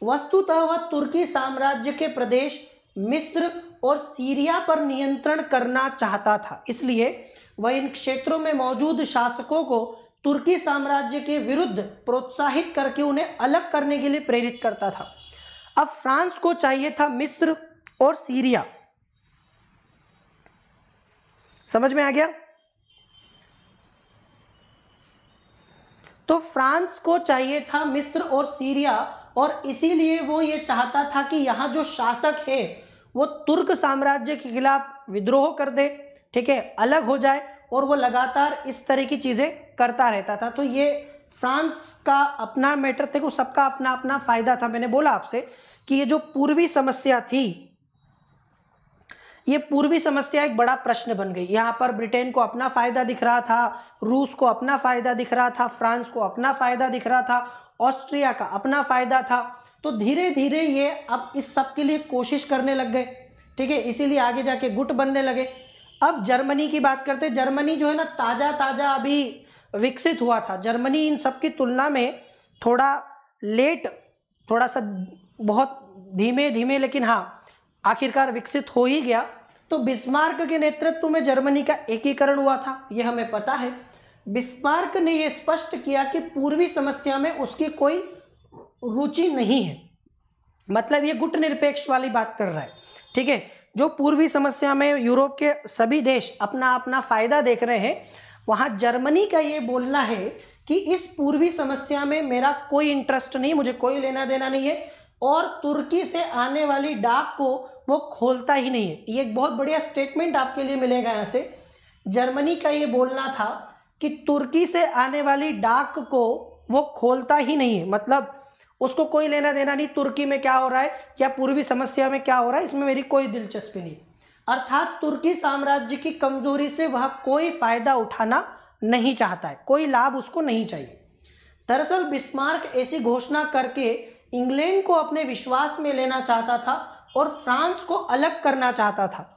वस्तुतः वह तुर्की साम्राज्य के प्रदेश मिस्र और सीरिया पर नियंत्रण करना चाहता था इसलिए वह इन क्षेत्रों में मौजूद शासकों को तुर्की साम्राज्य के विरुद्ध प्रोत्साहित करके उन्हें अलग करने के लिए प्रेरित करता था अब फ्रांस को चाहिए था मिस्र और सीरिया समझ में आ गया तो फ्रांस को चाहिए था मिस्र और सीरिया और इसीलिए वो ये चाहता था कि यहाँ जो शासक है वो तुर्क साम्राज्य के खिलाफ विद्रोह कर दे ठीक है अलग हो जाए और वो लगातार इस तरह की चीज़ें करता रहता था तो ये फ्रांस का अपना मैटर थे सबका अपना अपना फ़ायदा था मैंने बोला आपसे कि ये जो पूर्वी समस्या थी ये पूर्वी समस्या एक बड़ा प्रश्न बन गई यहाँ पर ब्रिटेन को अपना फायदा दिख रहा था रूस को अपना फायदा दिख रहा था फ्रांस को अपना फायदा दिख रहा था ऑस्ट्रिया का अपना फायदा था तो धीरे धीरे ये अब इस सब के लिए कोशिश करने लग गए ठीक है इसीलिए आगे जाके गुट बनने लगे अब जर्मनी की बात करते जर्मनी जो है ना ताज़ा ताज़ा अभी विकसित हुआ था जर्मनी इन सब की तुलना में थोड़ा लेट थोड़ा सा बहुत धीमे धीमे लेकिन हाँ आखिरकार विकसित हो ही गया तो बिस्मार्क के नेतृत्व में जर्मनी का एकीकरण हुआ था यह हमें पता है बिस्मार्क ने यह स्पष्ट किया कि पूर्वी समस्या में उसकी कोई रुचि नहीं है मतलब ये गुट निरपेक्ष वाली बात कर रहा है ठीक है जो पूर्वी समस्या में यूरोप के सभी देश अपना अपना फायदा देख रहे हैं वहां जर्मनी का ये बोलना है कि इस पूर्वी समस्या में मेरा कोई इंटरेस्ट नहीं मुझे कोई लेना देना नहीं है और तुर्की से आने वाली डाक को वो खोलता ही नहीं है ये एक बहुत बढ़िया स्टेटमेंट आपके लिए मिलेगा यहाँ से जर्मनी का ये बोलना था कि तुर्की से आने वाली डाक को वो खोलता ही नहीं है मतलब उसको कोई लेना देना नहीं तुर्की में क्या हो रहा है या पूर्वी समस्या में क्या हो रहा है इसमें मेरी कोई दिलचस्पी नहीं अर्थात तुर्की साम्राज्य की कमजोरी से वह कोई फायदा उठाना नहीं चाहता है कोई लाभ उसको नहीं चाहिए दरअसल बिस्मार्क ऐसी घोषणा करके इंग्लैंड को अपने विश्वास में लेना चाहता था और फ्रांस को अलग करना चाहता था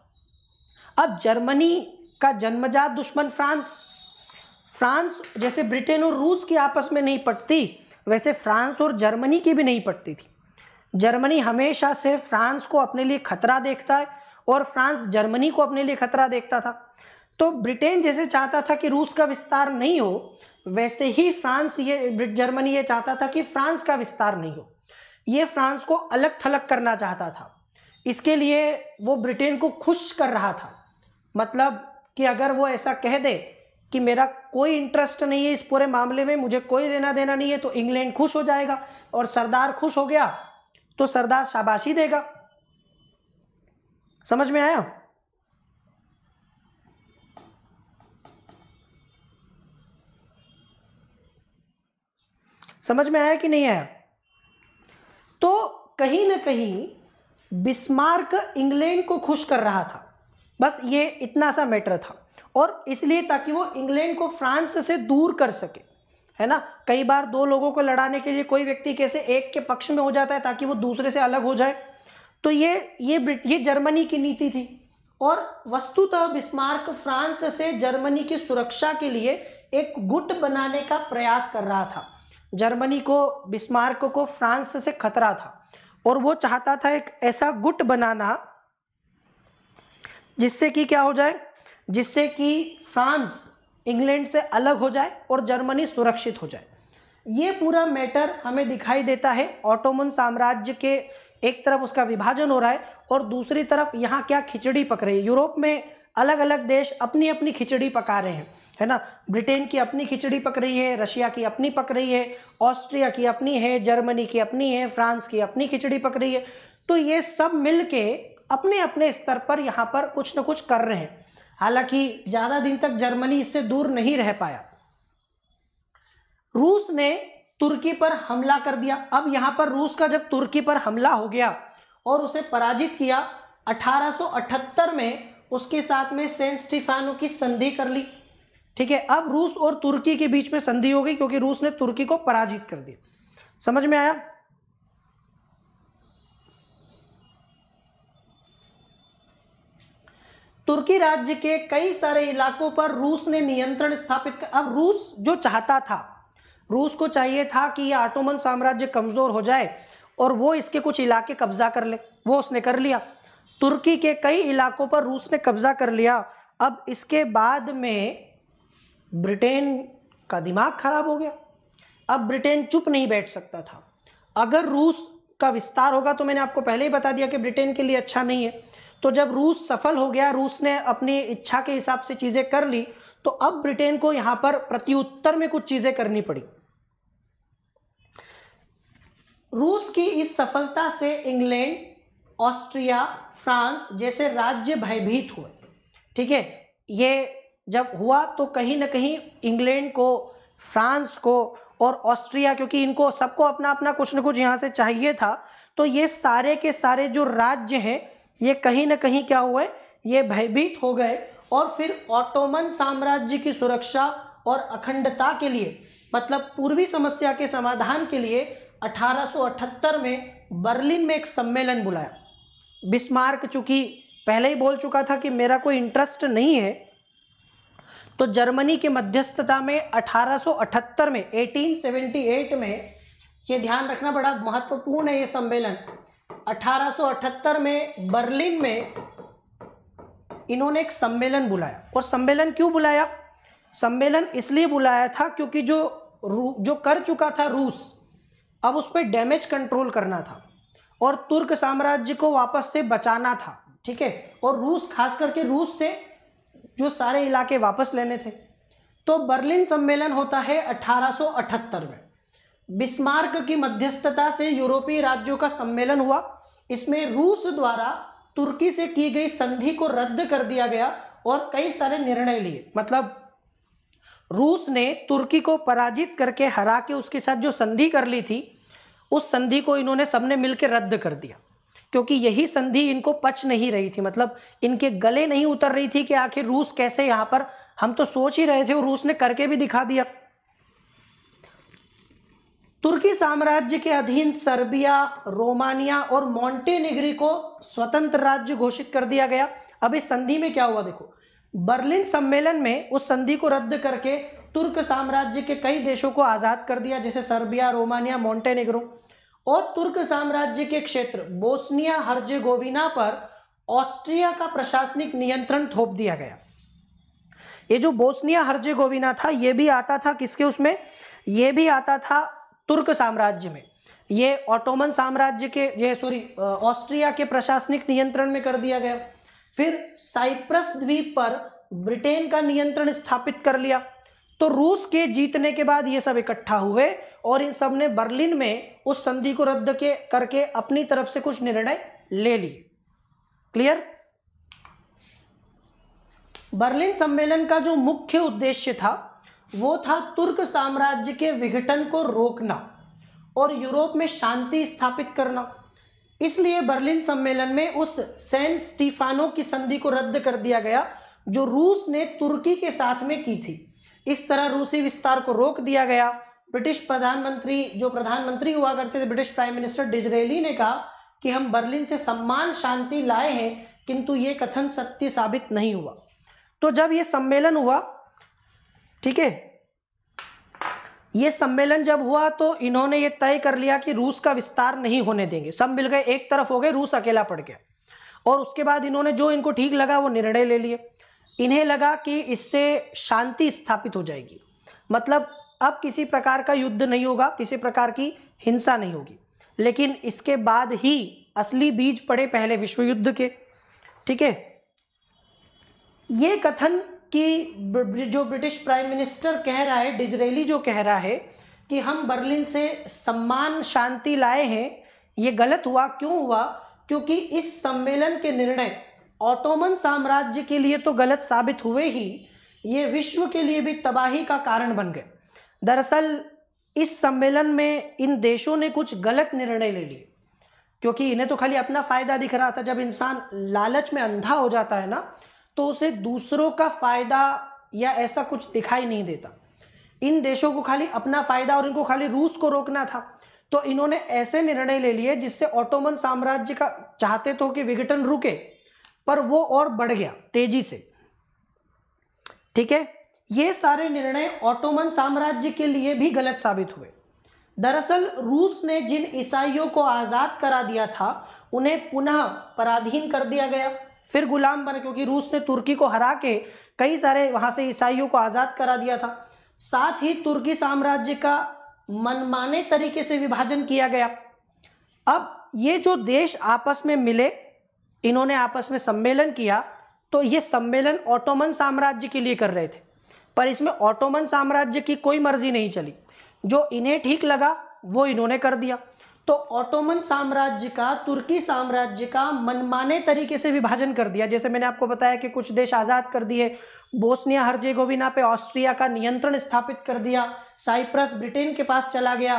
अब जर्मनी का जन्मजात दुश्मन फ्रांस फ्रांस जैसे ब्रिटेन और रूस की आपस में नहीं पटती वैसे फ्रांस और जर्मनी की भी नहीं पटती थी जर्मनी हमेशा से फ्रांस को अपने लिए खतरा देखता है और फ्रांस जर्मनी को अपने लिए खतरा देखता था तो ब्रिटेन जैसे चाहता था कि रूस का विस्तार नहीं हो वैसे ही फ्रांस ये जर्मनी ये चाहता था कि फ्रांस का विस्तार नहीं हो ये फ्रांस को अलग थलग करना चाहता था इसके लिए वो ब्रिटेन को खुश कर रहा था मतलब कि अगर वो ऐसा कह दे कि मेरा कोई इंटरेस्ट नहीं है इस पूरे मामले में मुझे कोई देना देना नहीं है तो इंग्लैंड खुश हो जाएगा और सरदार खुश हो गया तो सरदार शाबाशी देगा समझ में आया समझ में आया कि नहीं आया तो कहीं ना कहीं बिस्मार्क इंग्लैंड को खुश कर रहा था बस ये इतना सा मैटर था और इसलिए ताकि वो इंग्लैंड को फ्रांस से दूर कर सके है ना कई बार दो लोगों को लड़ाने के लिए कोई व्यक्ति कैसे एक के पक्ष में हो जाता है ताकि वो दूसरे से अलग हो जाए तो ये ये ये जर्मनी की नीति थी और वस्तुतः बिस्मार्क फ्रांस से जर्मनी की सुरक्षा के लिए एक गुट बनाने का प्रयास कर रहा था जर्मनी को बिस्मार्क को फ्रांस से खतरा था और वो चाहता था एक ऐसा गुट बनाना जिससे कि क्या हो जाए जिससे कि फ्रांस इंग्लैंड से अलग हो जाए और जर्मनी सुरक्षित हो जाए ये पूरा मैटर हमें दिखाई देता है ऑटोमन साम्राज्य के एक तरफ उसका विभाजन हो रहा है और दूसरी तरफ यहाँ क्या खिचड़ी पक रही है यूरोप में अलग अलग देश अपनी अपनी खिचड़ी पका रहे हैं है ना ब्रिटेन की अपनी खिचड़ी पक रही है रशिया की अपनी पक रही है ऑस्ट्रिया की अपनी है जर्मनी की अपनी है फ्रांस की अपनी खिचड़ी पक रही है तो ये सब मिल के अपने अपने स्तर पर यहाँ पर कुछ ना कुछ कर रहे हैं हालांकि ज़्यादा दिन तक जर्मनी इससे दूर नहीं रह पाया रूस ने तुर्की पर हमला कर दिया अब यहाँ पर रूस का जब तुर्की पर हमला हो गया और उसे पराजित किया 1878 में उसके साथ में सेंट स्टीफानो की संधि कर ली ठीक है अब रूस और तुर्की के बीच में संधि हो गई क्योंकि रूस ने तुर्की को पराजित कर दिया समझ में आया तुर्की राज्य के कई सारे इलाकों पर रूस ने नियंत्रण स्थापित कर अब रूस जो चाहता था रूस को चाहिए था कि यह ऑटोमन साम्राज्य कमज़ोर हो जाए और वो इसके कुछ इलाके कब्जा कर ले वो उसने कर लिया तुर्की के कई इलाकों पर रूस ने कब्जा कर लिया अब इसके बाद में ब्रिटेन का दिमाग खराब हो गया अब ब्रिटेन चुप नहीं बैठ सकता था अगर रूस का विस्तार होगा तो मैंने आपको पहले ही बता दिया कि ब्रिटेन के लिए अच्छा नहीं है तो जब रूस सफल हो गया रूस ने अपनी इच्छा के हिसाब से चीज़ें कर ली तो अब ब्रिटेन को यहां पर प्रत्युत्तर में कुछ चीज़ें करनी पड़ी रूस की इस सफलता से इंग्लैंड ऑस्ट्रिया फ्रांस जैसे राज्य भयभीत हुए ठीक है ये जब हुआ तो कहीं ना कहीं इंग्लैंड को फ्रांस को और ऑस्ट्रिया क्योंकि इनको सबको अपना अपना कुछ ना कुछ यहाँ से चाहिए था तो ये सारे के सारे जो राज्य हैं ये कहीं ना कहीं क्या हुए ये भयभीत हो गए और फिर ऑटोमन साम्राज्य की सुरक्षा और अखंडता के लिए मतलब पूर्वी समस्या के समाधान के लिए 1878 में बर्लिन में एक सम्मेलन बुलाया बिस्मार्क चूंकि पहले ही बोल चुका था कि मेरा कोई इंटरेस्ट नहीं है तो जर्मनी के मध्यस्थता में 1878 में 1878 में ये ध्यान रखना बड़ा महत्वपूर्ण है ये सम्मेलन 1878 में बर्लिन में इन्होंने एक सम्मेलन बुलाया और सम्मेलन क्यों बुलाया सम्मेलन इसलिए बुलाया था क्योंकि जो जो कर चुका था रूस अब उस पर डैमेज कंट्रोल करना था और तुर्क साम्राज्य को वापस से बचाना था ठीक है और रूस खास करके रूस से जो सारे इलाके वापस लेने थे तो बर्लिन सम्मेलन होता है 1878 में बिस्मार्क की मध्यस्थता से यूरोपीय राज्यों का सम्मेलन हुआ इसमें रूस द्वारा तुर्की से की गई संधि को रद्द कर दिया गया और कई सारे निर्णय लिए मतलब रूस ने तुर्की को पराजित करके हरा के उसके साथ जो संधि कर ली थी उस संधि को इन्होंने सबने मिलकर रद्द कर दिया क्योंकि यही संधि इनको पच नहीं रही थी मतलब इनके गले नहीं उतर रही थी कि आखिर रूस कैसे यहां पर हम तो सोच ही रहे थे और रूस ने करके भी दिखा दिया तुर्की साम्राज्य के अधीन सर्बिया रोमानिया और मॉन्टेनिग्री को स्वतंत्र राज्य घोषित कर दिया गया अब इस संधि में क्या हुआ देखो बर्लिन सम्मेलन में उस संधि को रद्द करके तुर्क साम्राज्य के कई देशों को आज़ाद कर दिया जैसे सर्बिया रोमानिया मोंटेनेग्रो और तुर्क साम्राज्य के क्षेत्र बोस्निया हर्जेगोविना पर ऑस्ट्रिया का प्रशासनिक नियंत्रण थोप दिया गया ये जो बोस्निया हर्जेगोविना था ये भी आता था किसके उसमें ये भी आता था तुर्क साम्राज्य में ये ऑटोमन साम्राज्य के ये सॉरी ऑस्ट्रिया के प्रशासनिक नियंत्रण में कर दिया गया फिर साइप्रस द्वीप पर ब्रिटेन का नियंत्रण स्थापित कर लिया तो रूस के जीतने के बाद ये सब इकट्ठा हुए और इन सब ने बर्लिन में उस संधि को रद्द के करके अपनी तरफ से कुछ निर्णय ले लिए क्लियर बर्लिन सम्मेलन का जो मुख्य उद्देश्य था वो था तुर्क साम्राज्य के विघटन को रोकना और यूरोप में शांति स्थापित करना इसलिए बर्लिन सम्मेलन में उस सैन स्टीफानो की संधि को रद्द कर दिया गया जो रूस ने तुर्की के साथ में की थी इस तरह रूसी विस्तार को रोक दिया गया ब्रिटिश प्रधानमंत्री जो प्रधानमंत्री हुआ करते थे ब्रिटिश प्राइम मिनिस्टर डिजरेली ने कहा कि हम बर्लिन से सम्मान शांति लाए हैं किंतु ये कथन सत्य साबित नहीं हुआ तो जब ये सम्मेलन हुआ ठीक है ये सम्मेलन जब हुआ तो इन्होंने ये तय कर लिया कि रूस का विस्तार नहीं होने देंगे सब मिल गए एक तरफ हो गए रूस अकेला पड़ गया और उसके बाद इन्होंने जो इनको ठीक लगा वो निर्णय ले लिए इन्हें लगा कि इससे शांति स्थापित हो जाएगी मतलब अब किसी प्रकार का युद्ध नहीं होगा किसी प्रकार की हिंसा नहीं होगी लेकिन इसके बाद ही असली बीज पड़े पहले विश्व युद्ध के ठीक है ये कथन कि जो ब्रिटिश प्राइम मिनिस्टर कह रहा है डिजरेली जो कह रहा है कि हम बर्लिन से सम्मान शांति लाए हैं ये गलत हुआ क्यों हुआ क्योंकि इस सम्मेलन के निर्णय ऑटोमन साम्राज्य के लिए तो गलत साबित हुए ही ये विश्व के लिए भी तबाही का कारण बन गए दरअसल इस सम्मेलन में इन देशों ने कुछ गलत निर्णय ले लिए क्योंकि इन्हें तो खाली अपना फ़ायदा दिख रहा था जब इंसान लालच में अंधा हो जाता है ना तो उसे दूसरों का फायदा या ऐसा कुछ दिखाई नहीं देता इन देशों को खाली अपना फायदा और इनको खाली रूस को रोकना था तो इन्होंने ऐसे निर्णय ले लिए जिससे ऑटोमन साम्राज्य का चाहते तो कि विघटन रुके पर वो और बढ़ गया तेजी से ठीक है ये सारे निर्णय ऑटोमन साम्राज्य के लिए भी गलत साबित हुए दरअसल रूस ने जिन ईसाइयों को आज़ाद करा दिया था उन्हें पुनः पराधीन कर दिया गया फिर गुलाम बने क्योंकि रूस ने तुर्की को हरा के कई सारे वहाँ से ईसाइयों को आज़ाद करा दिया था साथ ही तुर्की साम्राज्य का मनमाने तरीके से विभाजन किया गया अब ये जो देश आपस में मिले इन्होंने आपस में सम्मेलन किया तो ये सम्मेलन ऑटोमन साम्राज्य के लिए कर रहे थे पर इसमें ऑटोमन साम्राज्य की कोई मर्जी नहीं चली जो इन्हें ठीक लगा वो इन्होंने कर दिया तो ऑटोमन साम्राज्य का तुर्की साम्राज्य का मनमाने तरीके से विभाजन कर दिया जैसे मैंने आपको बताया कि कुछ देश आज़ाद कर दिए बोस्निया हर्जेगोविना पे ऑस्ट्रिया का नियंत्रण स्थापित कर दिया साइप्रस ब्रिटेन के पास चला गया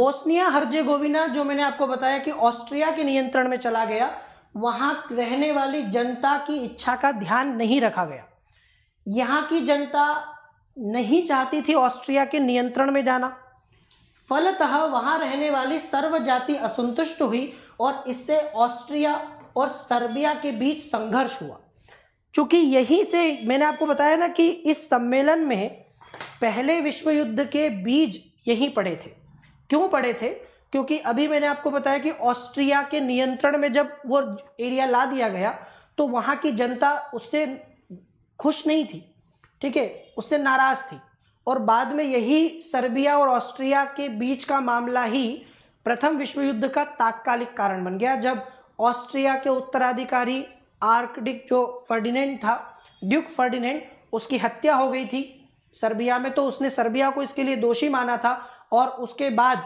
बोस्निया हर्जेगोविना जो मैंने आपको बताया कि ऑस्ट्रिया के नियंत्रण में चला गया वहां रहने वाली जनता की इच्छा का ध्यान नहीं रखा गया यहां की जनता नहीं चाहती थी ऑस्ट्रिया के नियंत्रण में जाना फलतः वहां रहने वाली सर्व जाति असंतुष्ट हुई और इससे ऑस्ट्रिया और सर्बिया के बीच संघर्ष हुआ चूंकि यहीं से मैंने आपको बताया ना कि इस सम्मेलन में पहले विश्व युद्ध के बीज यहीं पड़े थे क्यों पड़े थे क्योंकि अभी मैंने आपको बताया कि ऑस्ट्रिया के नियंत्रण में जब वो एरिया ला दिया गया तो वहाँ की जनता उससे खुश नहीं थी ठीक है उससे नाराज़ थी और बाद में यही सर्बिया और ऑस्ट्रिया के बीच का मामला ही प्रथम विश्व युद्ध का तात्कालिक कारण बन गया जब ऑस्ट्रिया के उत्तराधिकारी आर्कडिक जो फर्डिनेंड था ड्यूक फर्डिनेंड उसकी हत्या हो गई थी सर्बिया में तो उसने सर्बिया को इसके लिए दोषी माना था और उसके बाद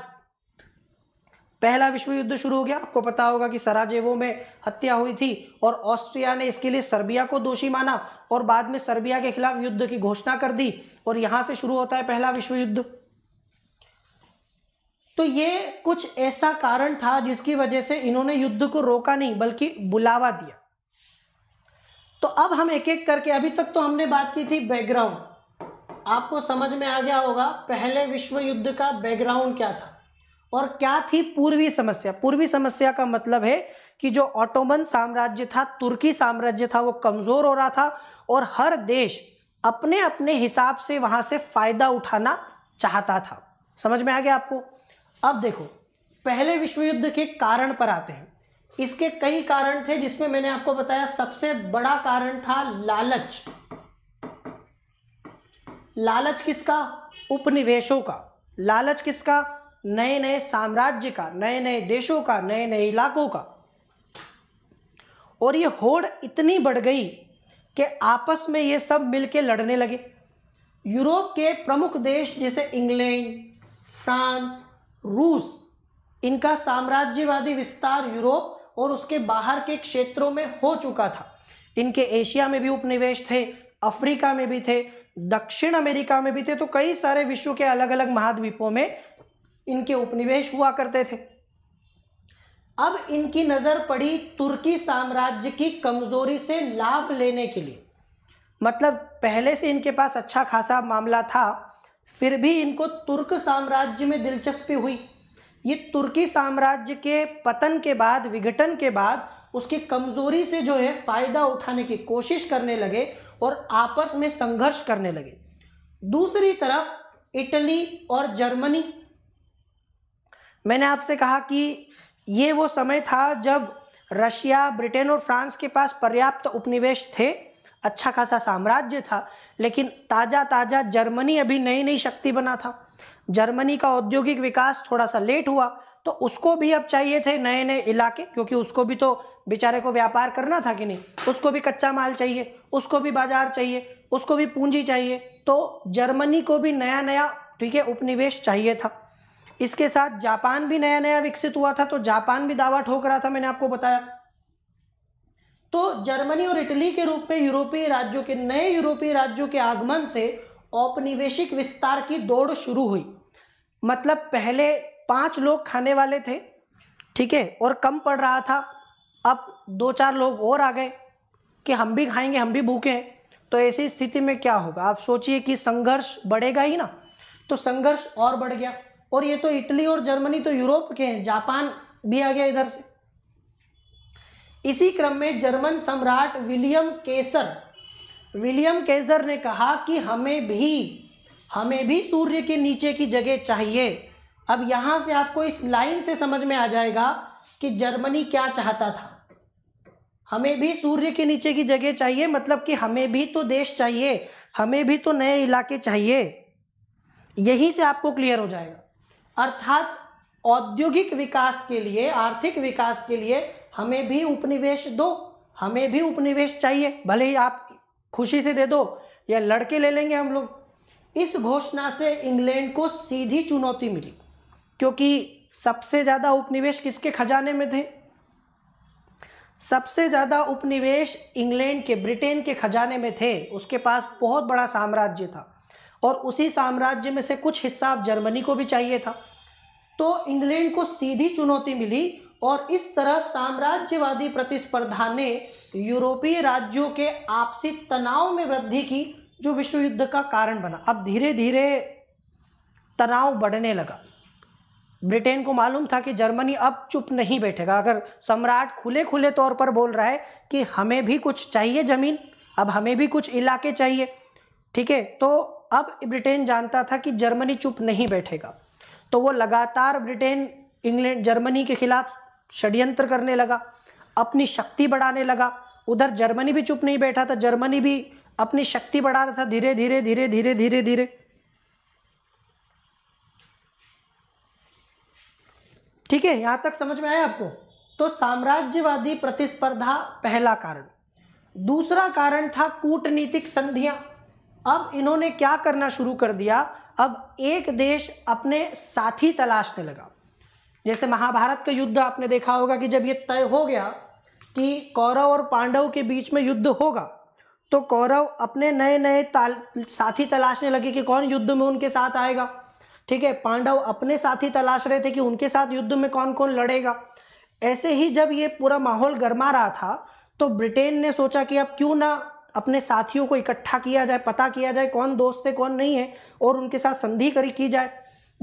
पहला विश्व युद्ध शुरू हो गया आपको पता होगा कि सराजेवो में हत्या हुई थी और ऑस्ट्रिया ने इसके लिए सर्बिया को दोषी माना और बाद में सर्बिया के खिलाफ युद्ध की घोषणा कर दी और यहां से शुरू होता है पहला विश्व युद्ध तो ये कुछ ऐसा कारण था जिसकी वजह से इन्होंने युद्ध को रोका नहीं बल्कि बुलावा दिया तो अब हम एक एक करके अभी तक तो हमने बात की थी बैकग्राउंड आपको समझ में आ गया होगा पहले विश्व युद्ध का बैकग्राउंड क्या था और क्या थी पूर्वी समस्या पूर्वी समस्या का मतलब है कि जो ऑटोमन साम्राज्य था तुर्की साम्राज्य था वो कमज़ोर हो रहा था और हर देश अपने अपने हिसाब से वहां से फ़ायदा उठाना चाहता था समझ में आ गया आपको अब देखो पहले विश्व युद्ध के कारण पर आते हैं इसके कई कारण थे जिसमें मैंने आपको बताया सबसे बड़ा कारण था लालच लालच किसका उपनिवेशों का लालच किसका नए नए साम्राज्य का नए नए देशों का नए नए इलाकों का और ये होड़ इतनी बढ़ गई कि आपस में ये सब मिलके लड़ने लगे यूरोप के प्रमुख देश जैसे इंग्लैंड फ्रांस रूस इनका साम्राज्यवादी विस्तार यूरोप और उसके बाहर के क्षेत्रों में हो चुका था इनके एशिया में भी उपनिवेश थे अफ्रीका में भी थे दक्षिण अमेरिका में भी थे तो कई सारे विश्व के अलग अलग महाद्वीपों में इनके उपनिवेश हुआ करते थे अब इनकी नज़र पड़ी तुर्की साम्राज्य की कमज़ोरी से लाभ लेने के लिए मतलब पहले से इनके पास अच्छा खासा मामला था फिर भी इनको तुर्क साम्राज्य में दिलचस्पी हुई ये तुर्की साम्राज्य के पतन के बाद विघटन के बाद उसकी कमज़ोरी से जो है फ़ायदा उठाने की कोशिश करने लगे और आपस में संघर्ष करने लगे दूसरी तरफ इटली और जर्मनी मैंने आपसे कहा कि ये वो समय था जब रशिया ब्रिटेन और फ्रांस के पास पर्याप्त उपनिवेश थे अच्छा खासा साम्राज्य था लेकिन ताज़ा ताज़ा जर्मनी अभी नई नई शक्ति बना था जर्मनी का औद्योगिक विकास थोड़ा सा लेट हुआ तो उसको भी अब चाहिए थे नए नए इलाके क्योंकि उसको भी तो बेचारे को व्यापार करना था कि नहीं उसको भी कच्चा माल चाहिए उसको भी बाजार चाहिए उसको भी पूंजी चाहिए तो जर्मनी को भी नया नया ठीक है उपनिवेश चाहिए था इसके साथ जापान भी नया नया विकसित हुआ था तो जापान भी दावा ठोक रहा था मैंने आपको बताया तो जर्मनी और इटली के रूप में यूरोपीय राज्यों के नए यूरोपीय राज्यों के आगमन से औपनिवेशिक विस्तार की दौड़ शुरू हुई मतलब पहले पांच लोग खाने वाले थे ठीक है और कम पड़ रहा था अब दो चार लोग और आ गए कि हम भी खाएंगे हम भी भूखे हैं तो ऐसी स्थिति में क्या होगा आप सोचिए कि संघर्ष बढ़ेगा ही ना तो संघर्ष और बढ़ गया और ये तो इटली और जर्मनी तो यूरोप के हैं जापान भी आ गया इधर से इसी क्रम में जर्मन सम्राट विलियम केसर विलियम केसर ने कहा कि हमें भी हमें भी सूर्य के नीचे की जगह चाहिए अब यहाँ से आपको इस लाइन से समझ में आ जाएगा कि जर्मनी क्या चाहता था हमें भी सूर्य के नीचे की जगह चाहिए मतलब कि हमें भी तो देश चाहिए हमें भी तो नए इलाके चाहिए यहीं से आपको क्लियर हो जाएगा अर्थात औद्योगिक विकास के लिए आर्थिक विकास के लिए हमें भी उपनिवेश दो हमें भी उपनिवेश चाहिए भले ही आप खुशी से दे दो या लड़के ले लेंगे हम लोग इस घोषणा से इंग्लैंड को सीधी चुनौती मिली क्योंकि सबसे ज़्यादा उपनिवेश किसके खजाने में थे सबसे ज़्यादा उपनिवेश इंग्लैंड के ब्रिटेन के खजाने में थे उसके पास बहुत बड़ा साम्राज्य था और उसी साम्राज्य में से कुछ हिस्सा अब जर्मनी को भी चाहिए था तो इंग्लैंड को सीधी चुनौती मिली और इस तरह साम्राज्यवादी प्रतिस्पर्धा ने यूरोपीय राज्यों के आपसी तनाव में वृद्धि की जो विश्व युद्ध का कारण बना अब धीरे धीरे तनाव बढ़ने लगा ब्रिटेन को मालूम था कि जर्मनी अब चुप नहीं बैठेगा अगर सम्राट खुले खुले तौर पर बोल रहा है कि हमें भी कुछ चाहिए ज़मीन अब हमें भी कुछ इलाके चाहिए ठीक है तो अब ब्रिटेन जानता था कि जर्मनी चुप नहीं बैठेगा तो वो लगातार ब्रिटेन इंग्लैंड जर्मनी के खिलाफ षड्यंत्र करने लगा अपनी शक्ति बढ़ाने लगा उधर जर्मनी भी चुप नहीं बैठा था जर्मनी भी अपनी शक्ति बढ़ा रहा था धीरे धीरे धीरे धीरे धीरे धीरे ठीक है यहां तक समझ में आया आपको तो साम्राज्यवादी प्रतिस्पर्धा पहला कारण दूसरा कारण था कूटनीतिक संधियां अब इन्होंने क्या करना शुरू कर दिया अब एक देश अपने साथी तलाशने लगा जैसे महाभारत का युद्ध आपने देखा होगा कि जब ये तय हो गया कि कौरव और पांडव के बीच में युद्ध होगा तो कौरव अपने नए नए साथी तलाशने लगे कि कौन युद्ध में उनके साथ आएगा ठीक है पांडव अपने साथी तलाश रहे थे कि उनके साथ युद्ध में कौन कौन लड़ेगा ऐसे ही जब ये पूरा माहौल गरमा रहा था तो ब्रिटेन ने सोचा कि अब क्यों ना अपने साथियों को इकट्ठा किया जाए पता किया जाए कौन दोस्त है कौन नहीं है और उनके साथ संधि करी की जाए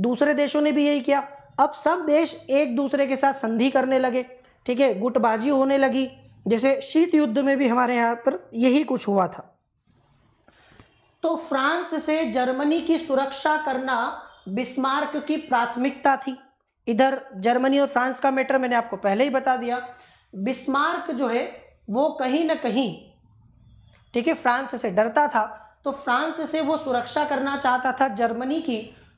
दूसरे देशों ने भी यही किया अब सब देश एक दूसरे के साथ संधि करने लगे ठीक है गुटबाजी होने लगी जैसे शीत युद्ध में भी हमारे यहाँ पर यही कुछ हुआ था तो फ्रांस से जर्मनी की सुरक्षा करना बिस्मार्क की प्राथमिकता थी इधर जर्मनी और फ्रांस का मैटर मैंने आपको पहले ही बता दिया बिस्मार्क जो है वो कहीं ना कहीं ठीक है फ्रांस से डरता था तो फ्रांस से वो सुरक्षा करना चाहता था जर्मनी की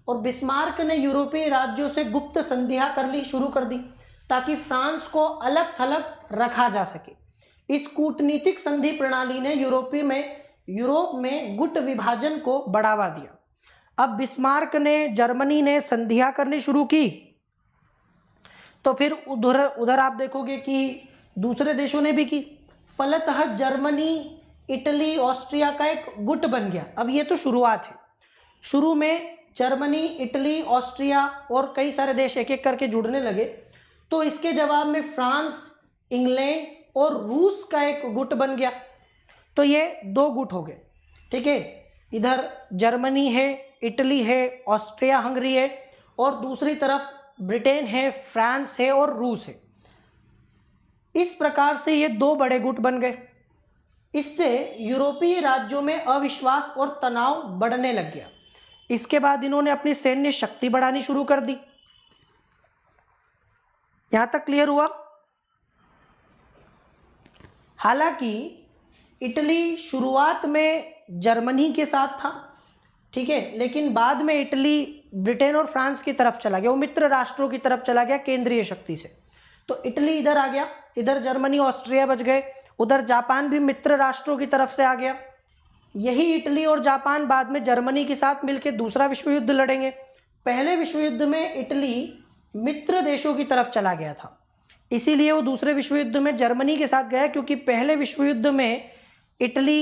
और बिस्मार्क ने यूरोपीय राज्यों से गुप्त संध्या कर ली शुरू कर दी ताकि फ्रांस को अलग थलग रखा जा सके इस कूटनीतिक संधि प्रणाली ने यूरोपीय में यूरोप में गुट विभाजन को बढ़ावा दिया अब बिस्मार्क ने जर्मनी ने संधिया करनी शुरू की तो फिर उधर उधर आप देखोगे कि दूसरे देशों ने भी की फलतः जर्मनी इटली ऑस्ट्रिया का एक गुट बन गया अब ये तो शुरुआत है शुरू में जर्मनी इटली ऑस्ट्रिया और कई सारे देश एक एक करके जुड़ने लगे तो इसके जवाब में फ्रांस इंग्लैंड और रूस का एक गुट बन गया तो ये दो गुट हो गए ठीक है इधर जर्मनी है इटली है ऑस्ट्रिया हंगरी है और दूसरी तरफ ब्रिटेन है फ्रांस है और रूस है इस प्रकार से ये दो बड़े गुट बन गए इससे यूरोपीय राज्यों में अविश्वास और तनाव बढ़ने लग गया इसके बाद इन्होंने अपनी सैन्य शक्ति बढ़ानी शुरू कर दी यहां तक क्लियर हुआ हालांकि इटली शुरुआत में जर्मनी के साथ था ठीक है लेकिन बाद में इटली ब्रिटेन और फ्रांस की तरफ चला गया वो मित्र राष्ट्रों की तरफ चला गया केंद्रीय शक्ति से तो इटली इधर आ गया इधर जर्मनी ऑस्ट्रिया बच गए उधर जापान भी मित्र राष्ट्रों की तरफ से आ गया यही इटली और जापान बाद में जर्मनी के साथ मिलकर दूसरा विश्व युद्ध लड़ेंगे पहले विश्व युद्ध में इटली मित्र देशों की तरफ चला गया था इसीलिए वो दूसरे विश्व युद्ध में जर्मनी के साथ गया क्योंकि पहले विश्व युद्ध में इटली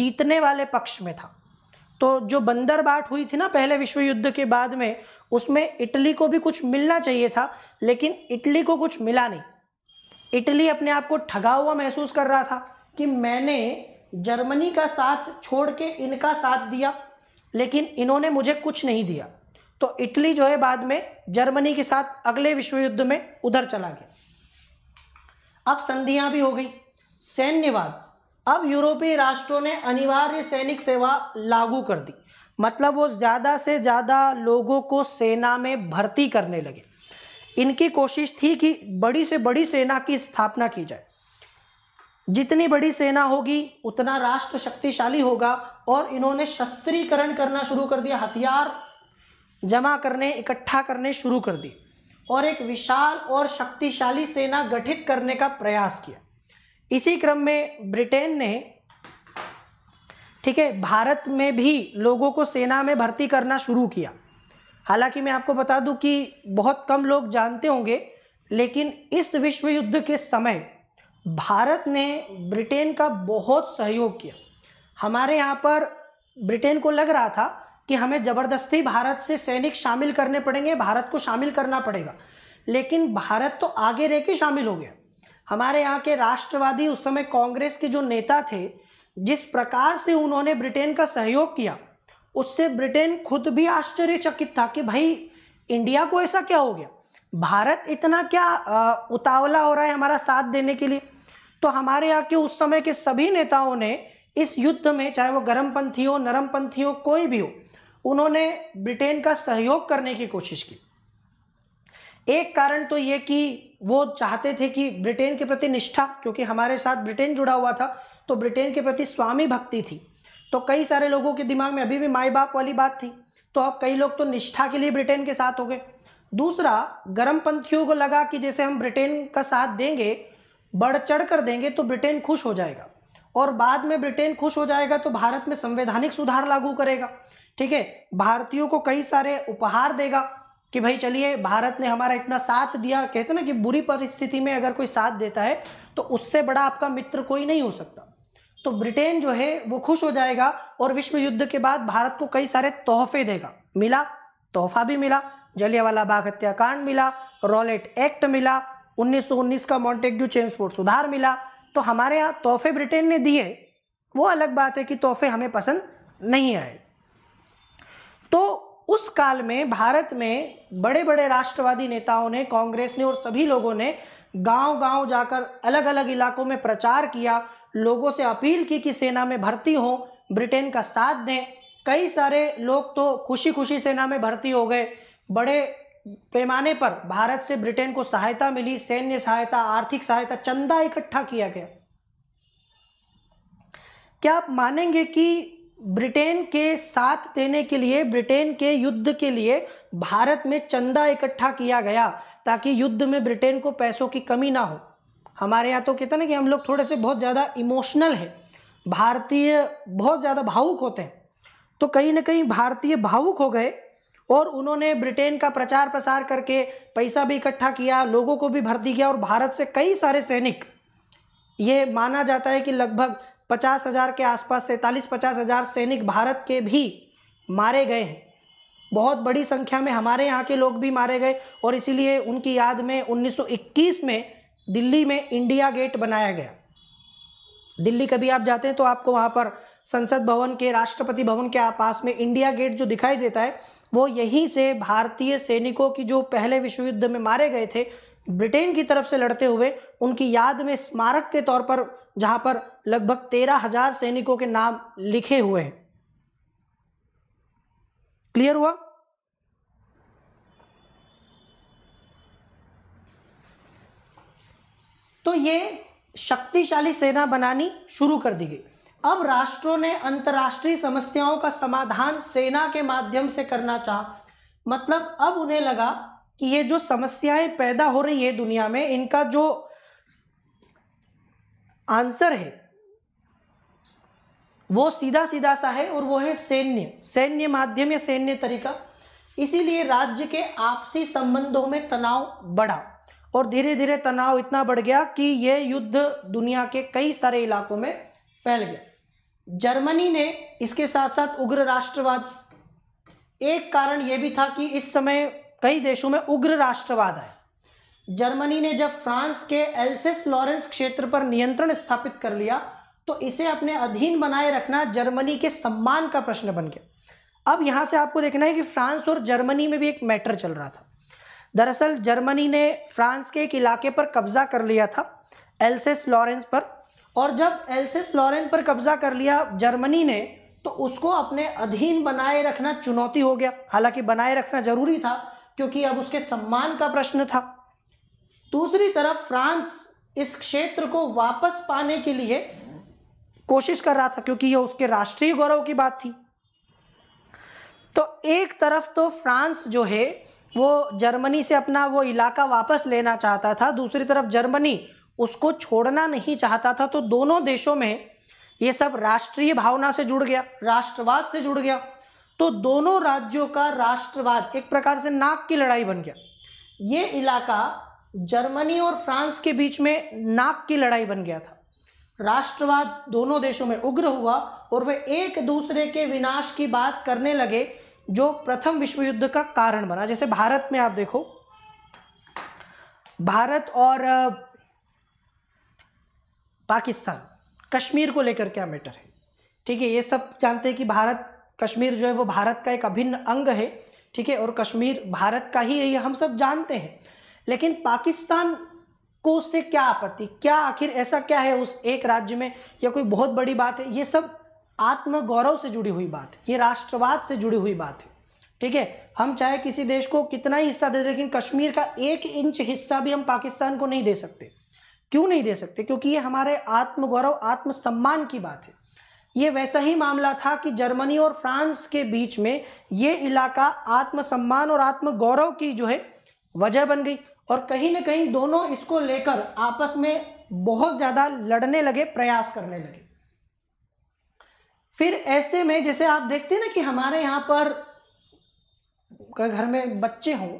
जीतने वाले पक्ष में था तो जो बंदर बाट हुई थी ना पहले विश्व युद्ध के बाद में उसमें इटली को भी कुछ मिलना चाहिए था लेकिन इटली को कुछ मिला नहीं इटली अपने आप को ठगा हुआ महसूस कर रहा था कि मैंने जर्मनी का साथ छोड़ के इनका साथ दिया लेकिन इन्होंने मुझे कुछ नहीं दिया तो इटली जो है बाद में जर्मनी के साथ अगले विश्व युद्ध में उधर चला गया अब संधियां भी हो गई सैन्यवाद अब यूरोपीय राष्ट्रों ने अनिवार्य सैनिक सेवा लागू कर दी मतलब वो ज़्यादा से ज़्यादा लोगों को सेना में भर्ती करने लगे इनकी कोशिश थी कि बड़ी से बड़ी सेना की स्थापना की जाए जितनी बड़ी सेना होगी उतना राष्ट्र शक्तिशाली होगा और इन्होंने शस्त्रीकरण करना शुरू कर दिया हथियार जमा करने इकट्ठा करने शुरू कर दिए और एक विशाल और शक्तिशाली सेना गठित करने का प्रयास किया इसी क्रम में ब्रिटेन ने ठीक है भारत में भी लोगों को सेना में भर्ती करना शुरू किया हालांकि मैं आपको बता दूं कि बहुत कम लोग जानते होंगे लेकिन इस विश्व युद्ध के समय भारत ने ब्रिटेन का बहुत सहयोग किया हमारे यहाँ पर ब्रिटेन को लग रहा था कि हमें ज़बरदस्ती भारत से सैनिक शामिल करने पड़ेंगे भारत को शामिल करना पड़ेगा लेकिन भारत तो आगे रह के शामिल हो गया हमारे यहाँ के राष्ट्रवादी उस समय कांग्रेस के जो नेता थे जिस प्रकार से उन्होंने ब्रिटेन का सहयोग किया उससे ब्रिटेन खुद भी आश्चर्यचकित था कि भाई इंडिया को ऐसा क्या हो गया भारत इतना क्या आ, उतावला हो रहा है हमारा साथ देने के लिए तो हमारे यहाँ के उस समय के सभी नेताओं ने इस युद्ध में चाहे वो गर्मपंथी हो नरमपंथी हो कोई भी हो उन्होंने ब्रिटेन का सहयोग करने की कोशिश की एक कारण तो ये कि वो चाहते थे कि ब्रिटेन के प्रति निष्ठा क्योंकि हमारे साथ ब्रिटेन जुड़ा हुआ था तो ब्रिटेन के प्रति स्वामी भक्ति थी तो कई सारे लोगों के दिमाग में अभी भी माई बाप वाली बात थी तो अब कई लोग तो निष्ठा के लिए ब्रिटेन के साथ हो गए दूसरा गर्म पंथियों को लगा कि जैसे हम ब्रिटेन का साथ देंगे बढ़ चढ़ कर देंगे तो ब्रिटेन खुश हो जाएगा और बाद में ब्रिटेन खुश हो जाएगा तो भारत में संवैधानिक सुधार लागू करेगा ठीक है भारतीयों को कई सारे उपहार देगा कि भाई चलिए भारत ने हमारा इतना साथ दिया कहते ना कि बुरी परिस्थिति में अगर कोई साथ देता है तो उससे बड़ा आपका मित्र कोई नहीं हो सकता तो ब्रिटेन जो है वो खुश हो जाएगा और विश्व युद्ध के बाद भारत को कई सारे तोहफे देगा मिला तोहफा भी मिला जलियावाला बाग हत्याकांड मिला रॉलेट एक्ट मिला 1919 का मॉन्टेग्यू चेम्सफोर्ड सुधार मिला तो हमारे यहाँ तोहफे ब्रिटेन ने दिए वो अलग बात है कि तोहफे हमें पसंद नहीं आए तो उस काल में भारत में बड़े बड़े राष्ट्रवादी नेताओं ने कांग्रेस ने और सभी लोगों ने गांव गांव जाकर अलग अलग इलाकों में प्रचार किया लोगों से अपील की कि सेना में भर्ती हों ब्रिटेन का साथ दें कई सारे लोग तो खुशी खुशी सेना में भर्ती हो गए बड़े पैमाने पर भारत से ब्रिटेन को सहायता मिली सैन्य सहायता आर्थिक सहायता चंदा इकट्ठा किया गया क्या आप मानेंगे कि ब्रिटेन के साथ देने के लिए ब्रिटेन के युद्ध के लिए भारत में चंदा इकट्ठा किया गया ताकि युद्ध में ब्रिटेन को पैसों की कमी ना हो हमारे यहाँ तो कहते ना कि हम लोग थोड़े से बहुत ज़्यादा इमोशनल हैं भारतीय बहुत ज़्यादा भावुक होते हैं तो कहीं ना कहीं भारतीय भावुक हो गए और उन्होंने ब्रिटेन का प्रचार प्रसार करके पैसा भी इकट्ठा किया लोगों को भी भर्ती किया और भारत से कई सारे सैनिक ये माना जाता है कि लगभग पचास हज़ार के आसपास सैंतालीस पचास हज़ार सैनिक भारत के भी मारे गए हैं बहुत बड़ी संख्या में हमारे यहाँ के लोग भी मारे गए और इसीलिए उनकी याद में 1921 में दिल्ली में इंडिया गेट बनाया गया दिल्ली कभी आप जाते हैं तो आपको वहां पर संसद भवन के राष्ट्रपति भवन के पास में इंडिया गेट जो दिखाई देता है वो यहीं से भारतीय सैनिकों की जो पहले विश्व युद्ध में मारे गए थे ब्रिटेन की तरफ से लड़ते हुए उनकी याद में स्मारक के तौर पर जहां पर लगभग तेरह हजार सैनिकों के नाम लिखे हुए हैं क्लियर हुआ तो ये शक्तिशाली सेना बनानी शुरू कर दी गई अब राष्ट्रों ने अंतर्राष्ट्रीय समस्याओं का समाधान सेना के माध्यम से करना चाहा मतलब अब उन्हें लगा कि ये जो समस्याएं पैदा हो रही है दुनिया में इनका जो आंसर है वो सीधा सीधा सा है और वो है सैन्य सैन्य माध्यम या सैन्य तरीका इसीलिए राज्य के आपसी संबंधों में तनाव बढ़ा और धीरे धीरे तनाव इतना बढ़ गया कि ये युद्ध दुनिया के कई सारे इलाकों में फैल गया जर्मनी ने इसके साथ साथ उग्र राष्ट्रवाद एक कारण यह भी था कि इस समय कई देशों में उग्र राष्ट्रवाद आए जर्मनी ने जब फ्रांस के एल्सेस लॉरेंस क्षेत्र पर नियंत्रण स्थापित कर लिया तो इसे अपने अधीन बनाए रखना जर्मनी के सम्मान का प्रश्न बन गया अब यहां से आपको देखना है कि फ्रांस और जर्मनी में भी एक मैटर चल रहा था दरअसल जर्मनी ने फ्रांस के एक इलाके पर कब्जा कर लिया था एल्सेस लॉरेंस पर और जब एल्सेस लॉरेंस पर कब्जा कर लिया जर्मनी ने तो उसको अपने अधीन बनाए रखना चुनौती हो गया हालांकि बनाए रखना जरूरी था क्योंकि अब उसके सम्मान का प्रश्न था दूसरी तरफ फ्रांस इस क्षेत्र को वापस पाने के लिए कोशिश कर रहा था क्योंकि यह उसके राष्ट्रीय गौरव की बात थी तो एक तरफ तो फ्रांस जो है वो जर्मनी से अपना वो इलाका वापस लेना चाहता था दूसरी तरफ जर्मनी उसको छोड़ना नहीं चाहता था तो दोनों देशों में ये सब राष्ट्रीय भावना से जुड़ गया राष्ट्रवाद से जुड़ गया तो दोनों राज्यों का राष्ट्रवाद एक प्रकार से नाक की लड़ाई बन गया ये इलाका जर्मनी और फ्रांस के बीच में नाक की लड़ाई बन गया था राष्ट्रवाद दोनों देशों में उग्र हुआ और वे एक दूसरे के विनाश की बात करने लगे जो प्रथम विश्व युद्ध का कारण बना जैसे भारत में आप देखो भारत और पाकिस्तान कश्मीर को लेकर क्या मैटर है ठीक है ये सब जानते हैं कि भारत कश्मीर जो है वो भारत का एक अभिन्न अंग है ठीक है और कश्मीर भारत का ही है ये हम सब जानते हैं लेकिन पाकिस्तान को उससे क्या आपत्ति क्या आखिर ऐसा क्या है उस एक राज्य में या कोई बहुत बड़ी बात है ये सब आत्मगौरव से जुड़ी हुई बात ये राष्ट्रवाद से जुड़ी हुई बात है ठीक है हम चाहे किसी देश को कितना ही हिस्सा दे लेकिन कश्मीर का एक इंच हिस्सा भी हम पाकिस्तान को नहीं दे सकते क्यों नहीं दे सकते क्योंकि ये हमारे आत्मगौरव आत्मसम्मान की बात है ये वैसा ही मामला था कि जर्मनी और फ्रांस के बीच में ये इलाका आत्मसम्मान और आत्मगौरव की जो है वजह बन गई और कहीं ना कहीं दोनों इसको लेकर आपस में बहुत ज़्यादा लड़ने लगे प्रयास करने लगे फिर ऐसे में जैसे आप देखते हैं ना कि हमारे यहाँ पर घर में बच्चे हों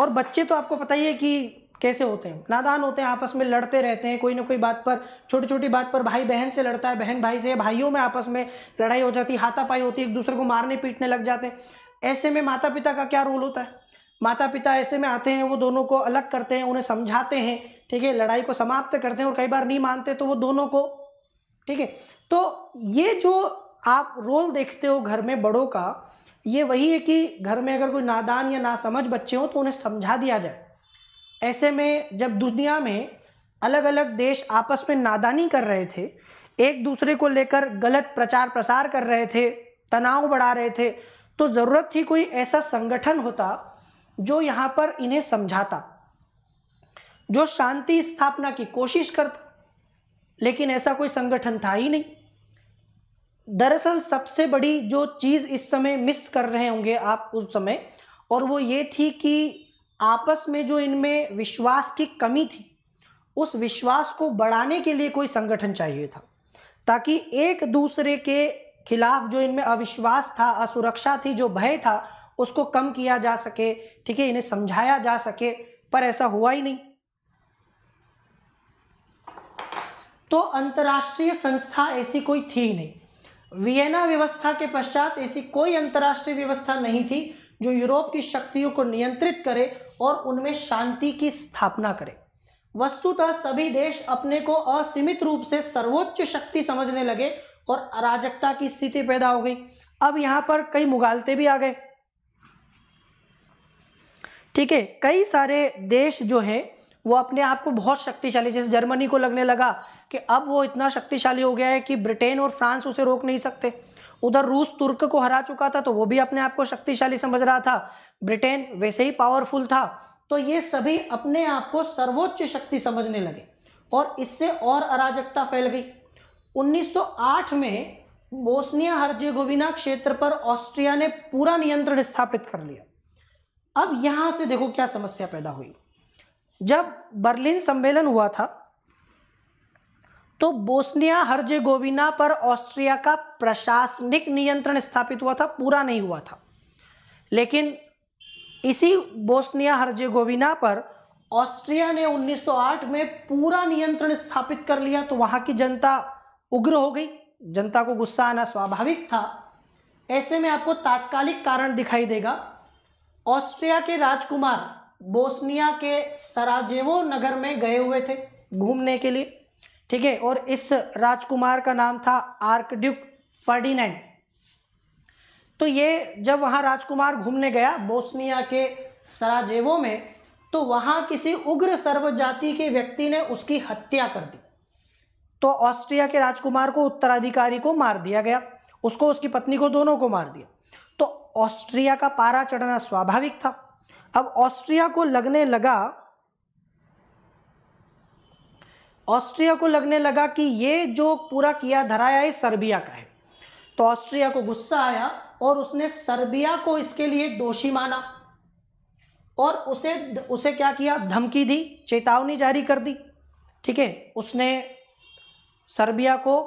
और बच्चे तो आपको पता ही है कि कैसे होते हैं नादान होते हैं आपस में लड़ते रहते हैं कोई ना कोई बात पर छोटी छोटी बात पर भाई बहन से लड़ता है बहन भाई से भाइयों में आपस में लड़ाई हो जाती है हाथापाई होती है एक दूसरे को मारने पीटने लग जाते हैं ऐसे में माता पिता का क्या रोल होता है माता पिता ऐसे में आते हैं वो दोनों को अलग करते हैं उन्हें समझाते हैं ठीक है लड़ाई को समाप्त करते हैं और कई बार नहीं मानते तो वो दोनों को ठीक है तो ये जो आप रोल देखते हो घर में बड़ों का ये वही है कि घर में अगर कोई नादान या नासमझ बच्चे हों तो उन्हें समझा दिया जाए ऐसे में जब दुनिया में अलग अलग देश आपस में नादानी कर रहे थे एक दूसरे को लेकर गलत प्रचार प्रसार कर रहे थे तनाव बढ़ा रहे थे तो ज़रूरत थी कोई ऐसा संगठन होता जो यहाँ पर इन्हें समझाता जो शांति स्थापना की कोशिश करता लेकिन ऐसा कोई संगठन था ही नहीं दरअसल सबसे बड़ी जो चीज़ इस समय मिस कर रहे होंगे आप उस समय और वो ये थी कि आपस में जो इनमें विश्वास की कमी थी उस विश्वास को बढ़ाने के लिए कोई संगठन चाहिए था ताकि एक दूसरे के खिलाफ जो इनमें अविश्वास था असुरक्षा थी जो भय था उसको कम किया जा सके ठीक है इन्हें समझाया जा सके पर ऐसा हुआ ही नहीं तो अंतर्राष्ट्रीय संस्था ऐसी कोई थी नहीं वियना व्यवस्था के पश्चात ऐसी कोई अंतर्राष्ट्रीय व्यवस्था नहीं थी जो यूरोप की शक्तियों को नियंत्रित करे और उनमें शांति की स्थापना करे वस्तुतः सभी देश अपने को असीमित रूप से सर्वोच्च शक्ति समझने लगे और अराजकता की स्थिति पैदा हो गई अब यहां पर कई मुगालते भी आ गए ठीक है कई सारे देश जो है वो अपने आप को बहुत शक्तिशाली जैसे जर्मनी को लगने लगा कि अब वो इतना शक्तिशाली हो गया है कि ब्रिटेन और फ्रांस उसे रोक नहीं सकते उधर रूस तुर्क को हरा चुका था तो वो भी अपने आप को शक्तिशाली समझ रहा था ब्रिटेन वैसे ही पावरफुल था तो ये सभी अपने आप को सर्वोच्च शक्ति समझने लगे और इससे और अराजकता फैल गई 1908 में बोस्निया हर्जेगोविना क्षेत्र पर ऑस्ट्रिया ने पूरा नियंत्रण स्थापित कर लिया अब यहां से देखो क्या समस्या पैदा हुई जब बर्लिन सम्मेलन हुआ था तो बोस्निया हर्जेगोविना पर ऑस्ट्रिया का प्रशासनिक नियंत्रण स्थापित हुआ था पूरा नहीं हुआ था लेकिन इसी बोस्निया हर्जेगोविना पर ऑस्ट्रिया ने 1908 में पूरा नियंत्रण स्थापित कर लिया तो वहां की जनता उग्र हो गई जनता को गुस्सा आना स्वाभाविक था ऐसे में आपको तात्कालिक कारण दिखाई देगा ऑस्ट्रिया के राजकुमार बोस्निया के सराजेवो नगर में गए हुए थे घूमने के लिए ठीक है और इस राजकुमार का नाम था आर्कड्यूक फर्डिनेंड तो ये जब वहां राजकुमार घूमने गया बोस्निया के सराजेवो में तो वहां किसी उग्र सर्व जाति के व्यक्ति ने उसकी हत्या कर दी तो ऑस्ट्रिया के राजकुमार को उत्तराधिकारी को मार दिया गया उसको उसकी पत्नी को दोनों को मार दिया तो ऑस्ट्रिया का पारा चढ़ना स्वाभाविक था अब ऑस्ट्रिया को लगने लगा ऑस्ट्रिया को लगने लगा कि ये जो पूरा किया धराया है सर्बिया का है तो ऑस्ट्रिया को गुस्सा आया और उसने सर्बिया को इसके लिए दोषी माना और उसे उसे क्या किया धमकी दी चेतावनी जारी कर दी ठीक है उसने सर्बिया को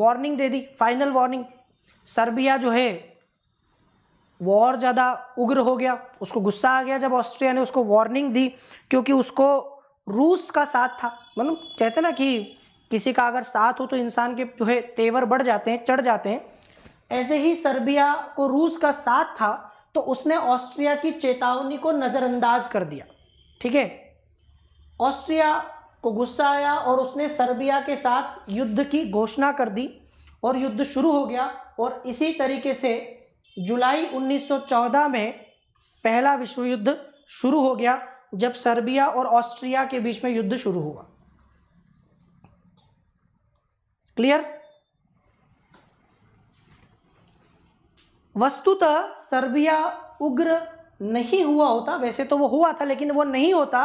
वार्निंग दे दी फाइनल वार्निंग सर्बिया जो है वो और ज़्यादा उग्र हो गया उसको गुस्सा आ गया जब ऑस्ट्रिया ने उसको वार्निंग दी क्योंकि उसको रूस का साथ था मतलब कहते ना कि किसी का अगर साथ हो तो इंसान के जो है तेवर बढ़ जाते हैं चढ़ जाते हैं ऐसे ही सर्बिया को रूस का साथ था तो उसने ऑस्ट्रिया की चेतावनी को नज़रअंदाज कर दिया ठीक है ऑस्ट्रिया को गुस्सा आया और उसने सर्बिया के साथ युद्ध की घोषणा कर दी और युद्ध शुरू हो गया और इसी तरीके से जुलाई 1914 में पहला विश्व युद्ध शुरू हो गया जब सर्बिया और ऑस्ट्रिया के बीच में युद्ध शुरू हुआ क्लियर वस्तुतः सर्बिया उग्र नहीं हुआ होता वैसे तो वो हुआ था लेकिन वो नहीं होता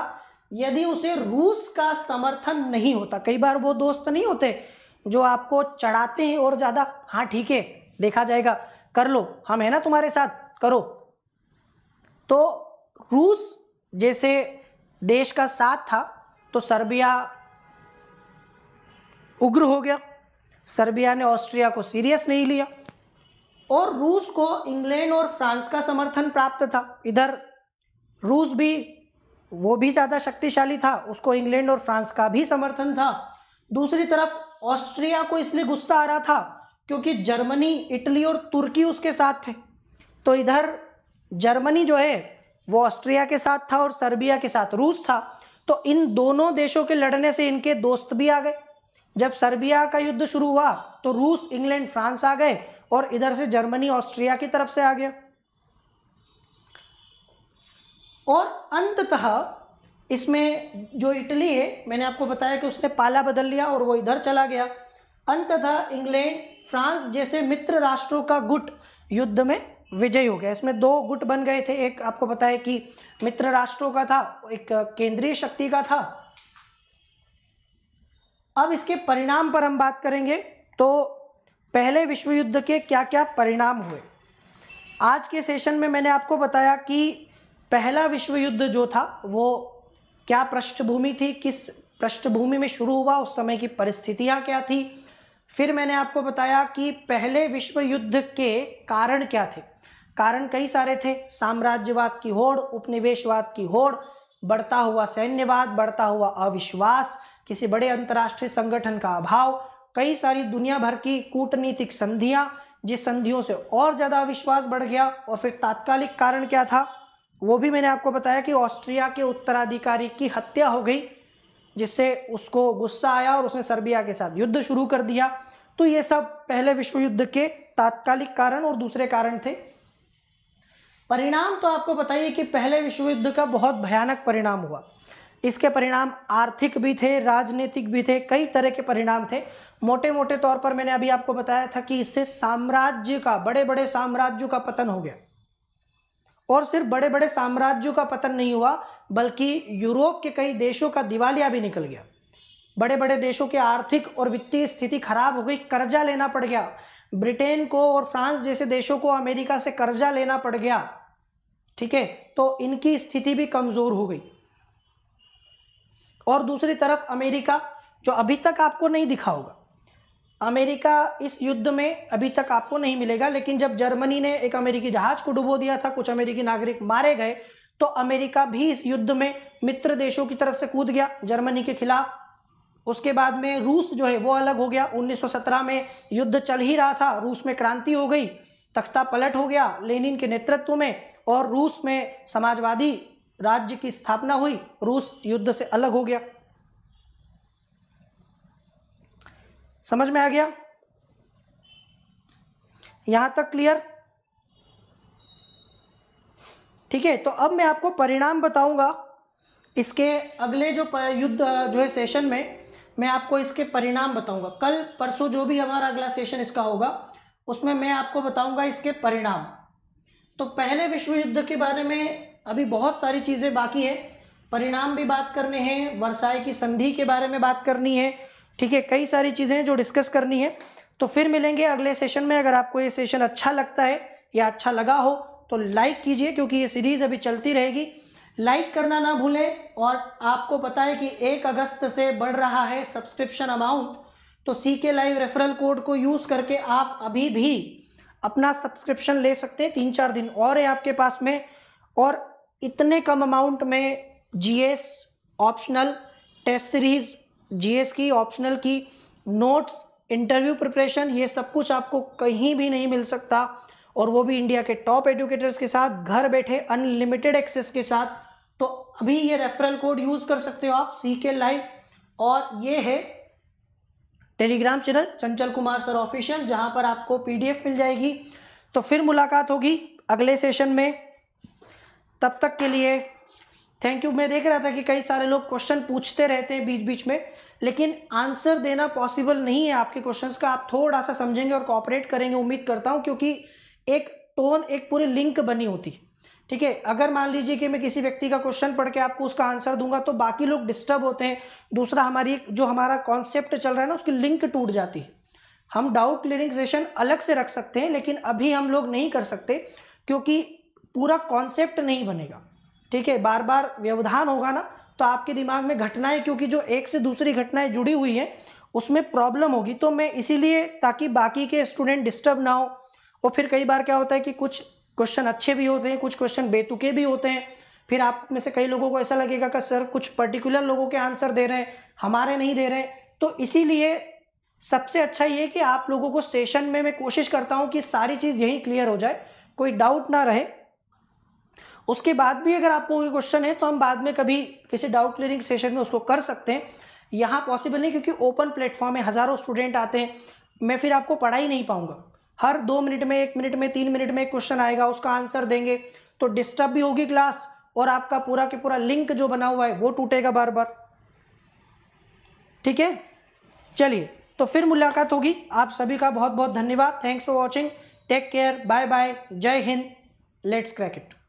यदि उसे रूस का समर्थन नहीं होता कई बार वो दोस्त नहीं होते जो आपको चढ़ाते हैं और ज़्यादा हाँ ठीक है देखा जाएगा कर लो हम है ना तुम्हारे साथ करो तो रूस जैसे देश का साथ था तो सर्बिया उग्र हो गया सर्बिया ने ऑस्ट्रिया को सीरियस नहीं लिया और रूस को इंग्लैंड और फ्रांस का समर्थन प्राप्त था इधर रूस भी वो भी ज़्यादा शक्तिशाली था उसको इंग्लैंड और फ्रांस का भी समर्थन था दूसरी तरफ ऑस्ट्रिया को इसलिए गुस्सा आ रहा था क्योंकि जर्मनी इटली और तुर्की उसके साथ थे तो इधर जर्मनी जो है वो ऑस्ट्रिया के साथ था और सर्बिया के साथ रूस था तो इन दोनों देशों के लड़ने से इनके दोस्त भी आ गए जब सर्बिया का युद्ध शुरू हुआ तो रूस इंग्लैंड फ्रांस आ गए और इधर से जर्मनी ऑस्ट्रिया की तरफ से आ गया और अंततः इसमें जो इटली है मैंने आपको बताया कि उसने पाला बदल लिया और वो इधर चला गया अंततः इंग्लैंड फ्रांस जैसे मित्र राष्ट्रों का गुट युद्ध में विजयी हो गया इसमें दो गुट बन गए थे एक आपको बताया कि मित्र राष्ट्रों का था एक केंद्रीय शक्ति का था अब इसके परिणाम पर हम बात करेंगे तो पहले विश्व युद्ध के क्या क्या परिणाम हुए आज के सेशन में मैंने आपको बताया कि पहला विश्व युद्ध जो था वो क्या पृष्ठभूमि थी किस पृष्ठभूमि में शुरू हुआ उस समय की परिस्थितियाँ क्या थी फिर मैंने आपको बताया कि पहले विश्व युद्ध के कारण क्या थे कारण कई सारे थे साम्राज्यवाद की होड़ उपनिवेशवाद की होड़ बढ़ता हुआ सैन्यवाद बढ़ता हुआ अविश्वास किसी बड़े अंतर्राष्ट्रीय संगठन का अभाव कई सारी दुनिया भर की कूटनीतिक संधियां जिस संधियों से और ज़्यादा विश्वास बढ़ गया और फिर तात्कालिक कारण क्या था वो भी मैंने आपको बताया कि ऑस्ट्रिया के उत्तराधिकारी की हत्या हो गई जिससे उसको गुस्सा आया और उसने सर्बिया के साथ युद्ध शुरू कर दिया तो ये सब पहले विश्व युद्ध के तात्कालिक कारण और दूसरे कारण थे परिणाम तो आपको बताइए कि पहले विश्व युद्ध का बहुत भयानक परिणाम हुआ इसके परिणाम आर्थिक भी थे राजनीतिक भी थे कई तरह के परिणाम थे मोटे मोटे तौर पर मैंने अभी आपको बताया था कि इससे साम्राज्य का बड़े बड़े साम्राज्यों का पतन हो गया और सिर्फ बड़े बड़े साम्राज्यों का पतन नहीं हुआ बल्कि यूरोप के कई देशों का दिवालिया भी निकल गया बड़े बड़े देशों के आर्थिक और वित्तीय स्थिति खराब हो गई कर्जा लेना पड़ गया ब्रिटेन को और फ्रांस जैसे देशों को अमेरिका से कर्जा लेना पड़ गया ठीक है तो इनकी स्थिति भी कमज़ोर हो गई और दूसरी तरफ अमेरिका जो अभी तक आपको नहीं दिखा होगा अमेरिका इस युद्ध में अभी तक आपको नहीं मिलेगा लेकिन जब जर्मनी ने एक अमेरिकी जहाज को डुबो दिया था कुछ अमेरिकी नागरिक मारे गए तो अमेरिका भी इस युद्ध में मित्र देशों की तरफ से कूद गया जर्मनी के खिलाफ उसके बाद में रूस जो है वो अलग हो गया 1917 में युद्ध चल ही रहा था रूस में क्रांति हो गई तख्ता पलट हो गया लेनिन के नेतृत्व में और रूस में समाजवादी राज्य की स्थापना हुई रूस युद्ध से अलग हो गया समझ में आ गया यहां तक क्लियर ठीक है तो अब मैं आपको परिणाम बताऊंगा इसके अगले जो युद्ध जो है सेशन में मैं आपको इसके परिणाम बताऊंगा कल परसों जो भी हमारा अगला सेशन इसका होगा उसमें मैं आपको बताऊंगा इसके परिणाम तो पहले विश्व युद्ध के बारे में अभी बहुत सारी चीज़ें बाकी है परिणाम भी बात करने हैं वर्षाए की संधि के बारे में बात करनी है ठीक है कई सारी चीज़ें हैं जो डिस्कस करनी है तो फिर मिलेंगे अगले सेशन में अगर आपको ये सेशन अच्छा लगता है या अच्छा लगा हो तो लाइक कीजिए क्योंकि ये सीरीज़ अभी चलती रहेगी लाइक करना ना भूलें और आपको पता है कि एक अगस्त से बढ़ रहा है सब्सक्रिप्शन अमाउंट तो C K live referral code को यूज़ करके आप अभी भी अपना सब्सक्रिप्शन ले सकते हैं तीन चार दिन और है आपके पास में और इतने कम अमाउंट में GS optional test series GS की ऑप्शनल की नोट्स इंटरव्यू प्रिपरेशन ये सब कुछ आपको कहीं भी नहीं मिल सकता और वो भी इंडिया के टॉप एडुकेटर्स के साथ घर बैठे अनलिमिटेड एक्सेस के साथ तो अभी ये रेफरल कोड यूज़ कर सकते हो आप सी के लाइव और ये है टेलीग्राम चैनल चंचल कुमार सर ऑफिशियल जहाँ पर आपको पीडीएफ मिल जाएगी तो फिर मुलाकात होगी अगले सेशन में तब तक के लिए थैंक यू मैं देख रहा था कि कई सारे लोग क्वेश्चन पूछते रहते हैं बीच बीच में लेकिन आंसर देना पॉसिबल नहीं है आपके क्वेश्चंस का आप थोड़ा सा समझेंगे और कॉपरेट करेंगे उम्मीद करता हूँ क्योंकि एक टोन एक पूरी लिंक बनी होती है ठीक है अगर मान लीजिए कि मैं किसी व्यक्ति का क्वेश्चन पढ़ के आपको उसका आंसर दूंगा तो बाकी लोग डिस्टर्ब होते हैं दूसरा हमारी जो हमारा कॉन्सेप्ट चल रहा है ना उसकी लिंक टूट जाती है हम डाउट क्लियरिंग सेशन अलग से रख सकते हैं लेकिन अभी हम लोग नहीं कर सकते क्योंकि पूरा कॉन्सेप्ट नहीं बनेगा ठीक है बार बार व्यवधान होगा ना तो आपके दिमाग में घटनाएं क्योंकि जो एक से दूसरी घटनाएं जुड़ी हुई हैं उसमें प्रॉब्लम होगी तो मैं इसीलिए ताकि बाकी के स्टूडेंट डिस्टर्ब ना हो और फिर कई बार क्या होता है कि कुछ क्वेश्चन अच्छे भी होते हैं कुछ क्वेश्चन बेतुके भी होते हैं फिर आप में से कई लोगों को ऐसा लगेगा कि सर कुछ पर्टिकुलर लोगों के आंसर दे रहे हैं हमारे नहीं दे रहे हैं तो इसीलिए सबसे अच्छा ये कि आप लोगों को सेशन में मैं कोशिश करता हूँ कि सारी चीज़ यहीं क्लियर हो जाए कोई डाउट ना रहे उसके बाद भी अगर आपको कोई क्वेश्चन है तो हम बाद में कभी किसी डाउट क्लियरिंग सेशन में उसको कर सकते हैं यहाँ पॉसिबल नहीं क्योंकि ओपन प्लेटफॉर्म है हज़ारों स्टूडेंट आते हैं मैं फिर आपको पढ़ा ही नहीं पाऊंगा हर दो मिनट में एक मिनट में तीन मिनट में क्वेश्चन आएगा उसका आंसर देंगे तो डिस्टर्ब भी होगी क्लास और आपका पूरा के पूरा लिंक जो बना हुआ है वो टूटेगा बार बार ठीक है चलिए तो फिर मुलाकात होगी आप सभी का बहुत बहुत धन्यवाद thanks for watching take care bye bye जय हिंद लेट्स क्रैक इट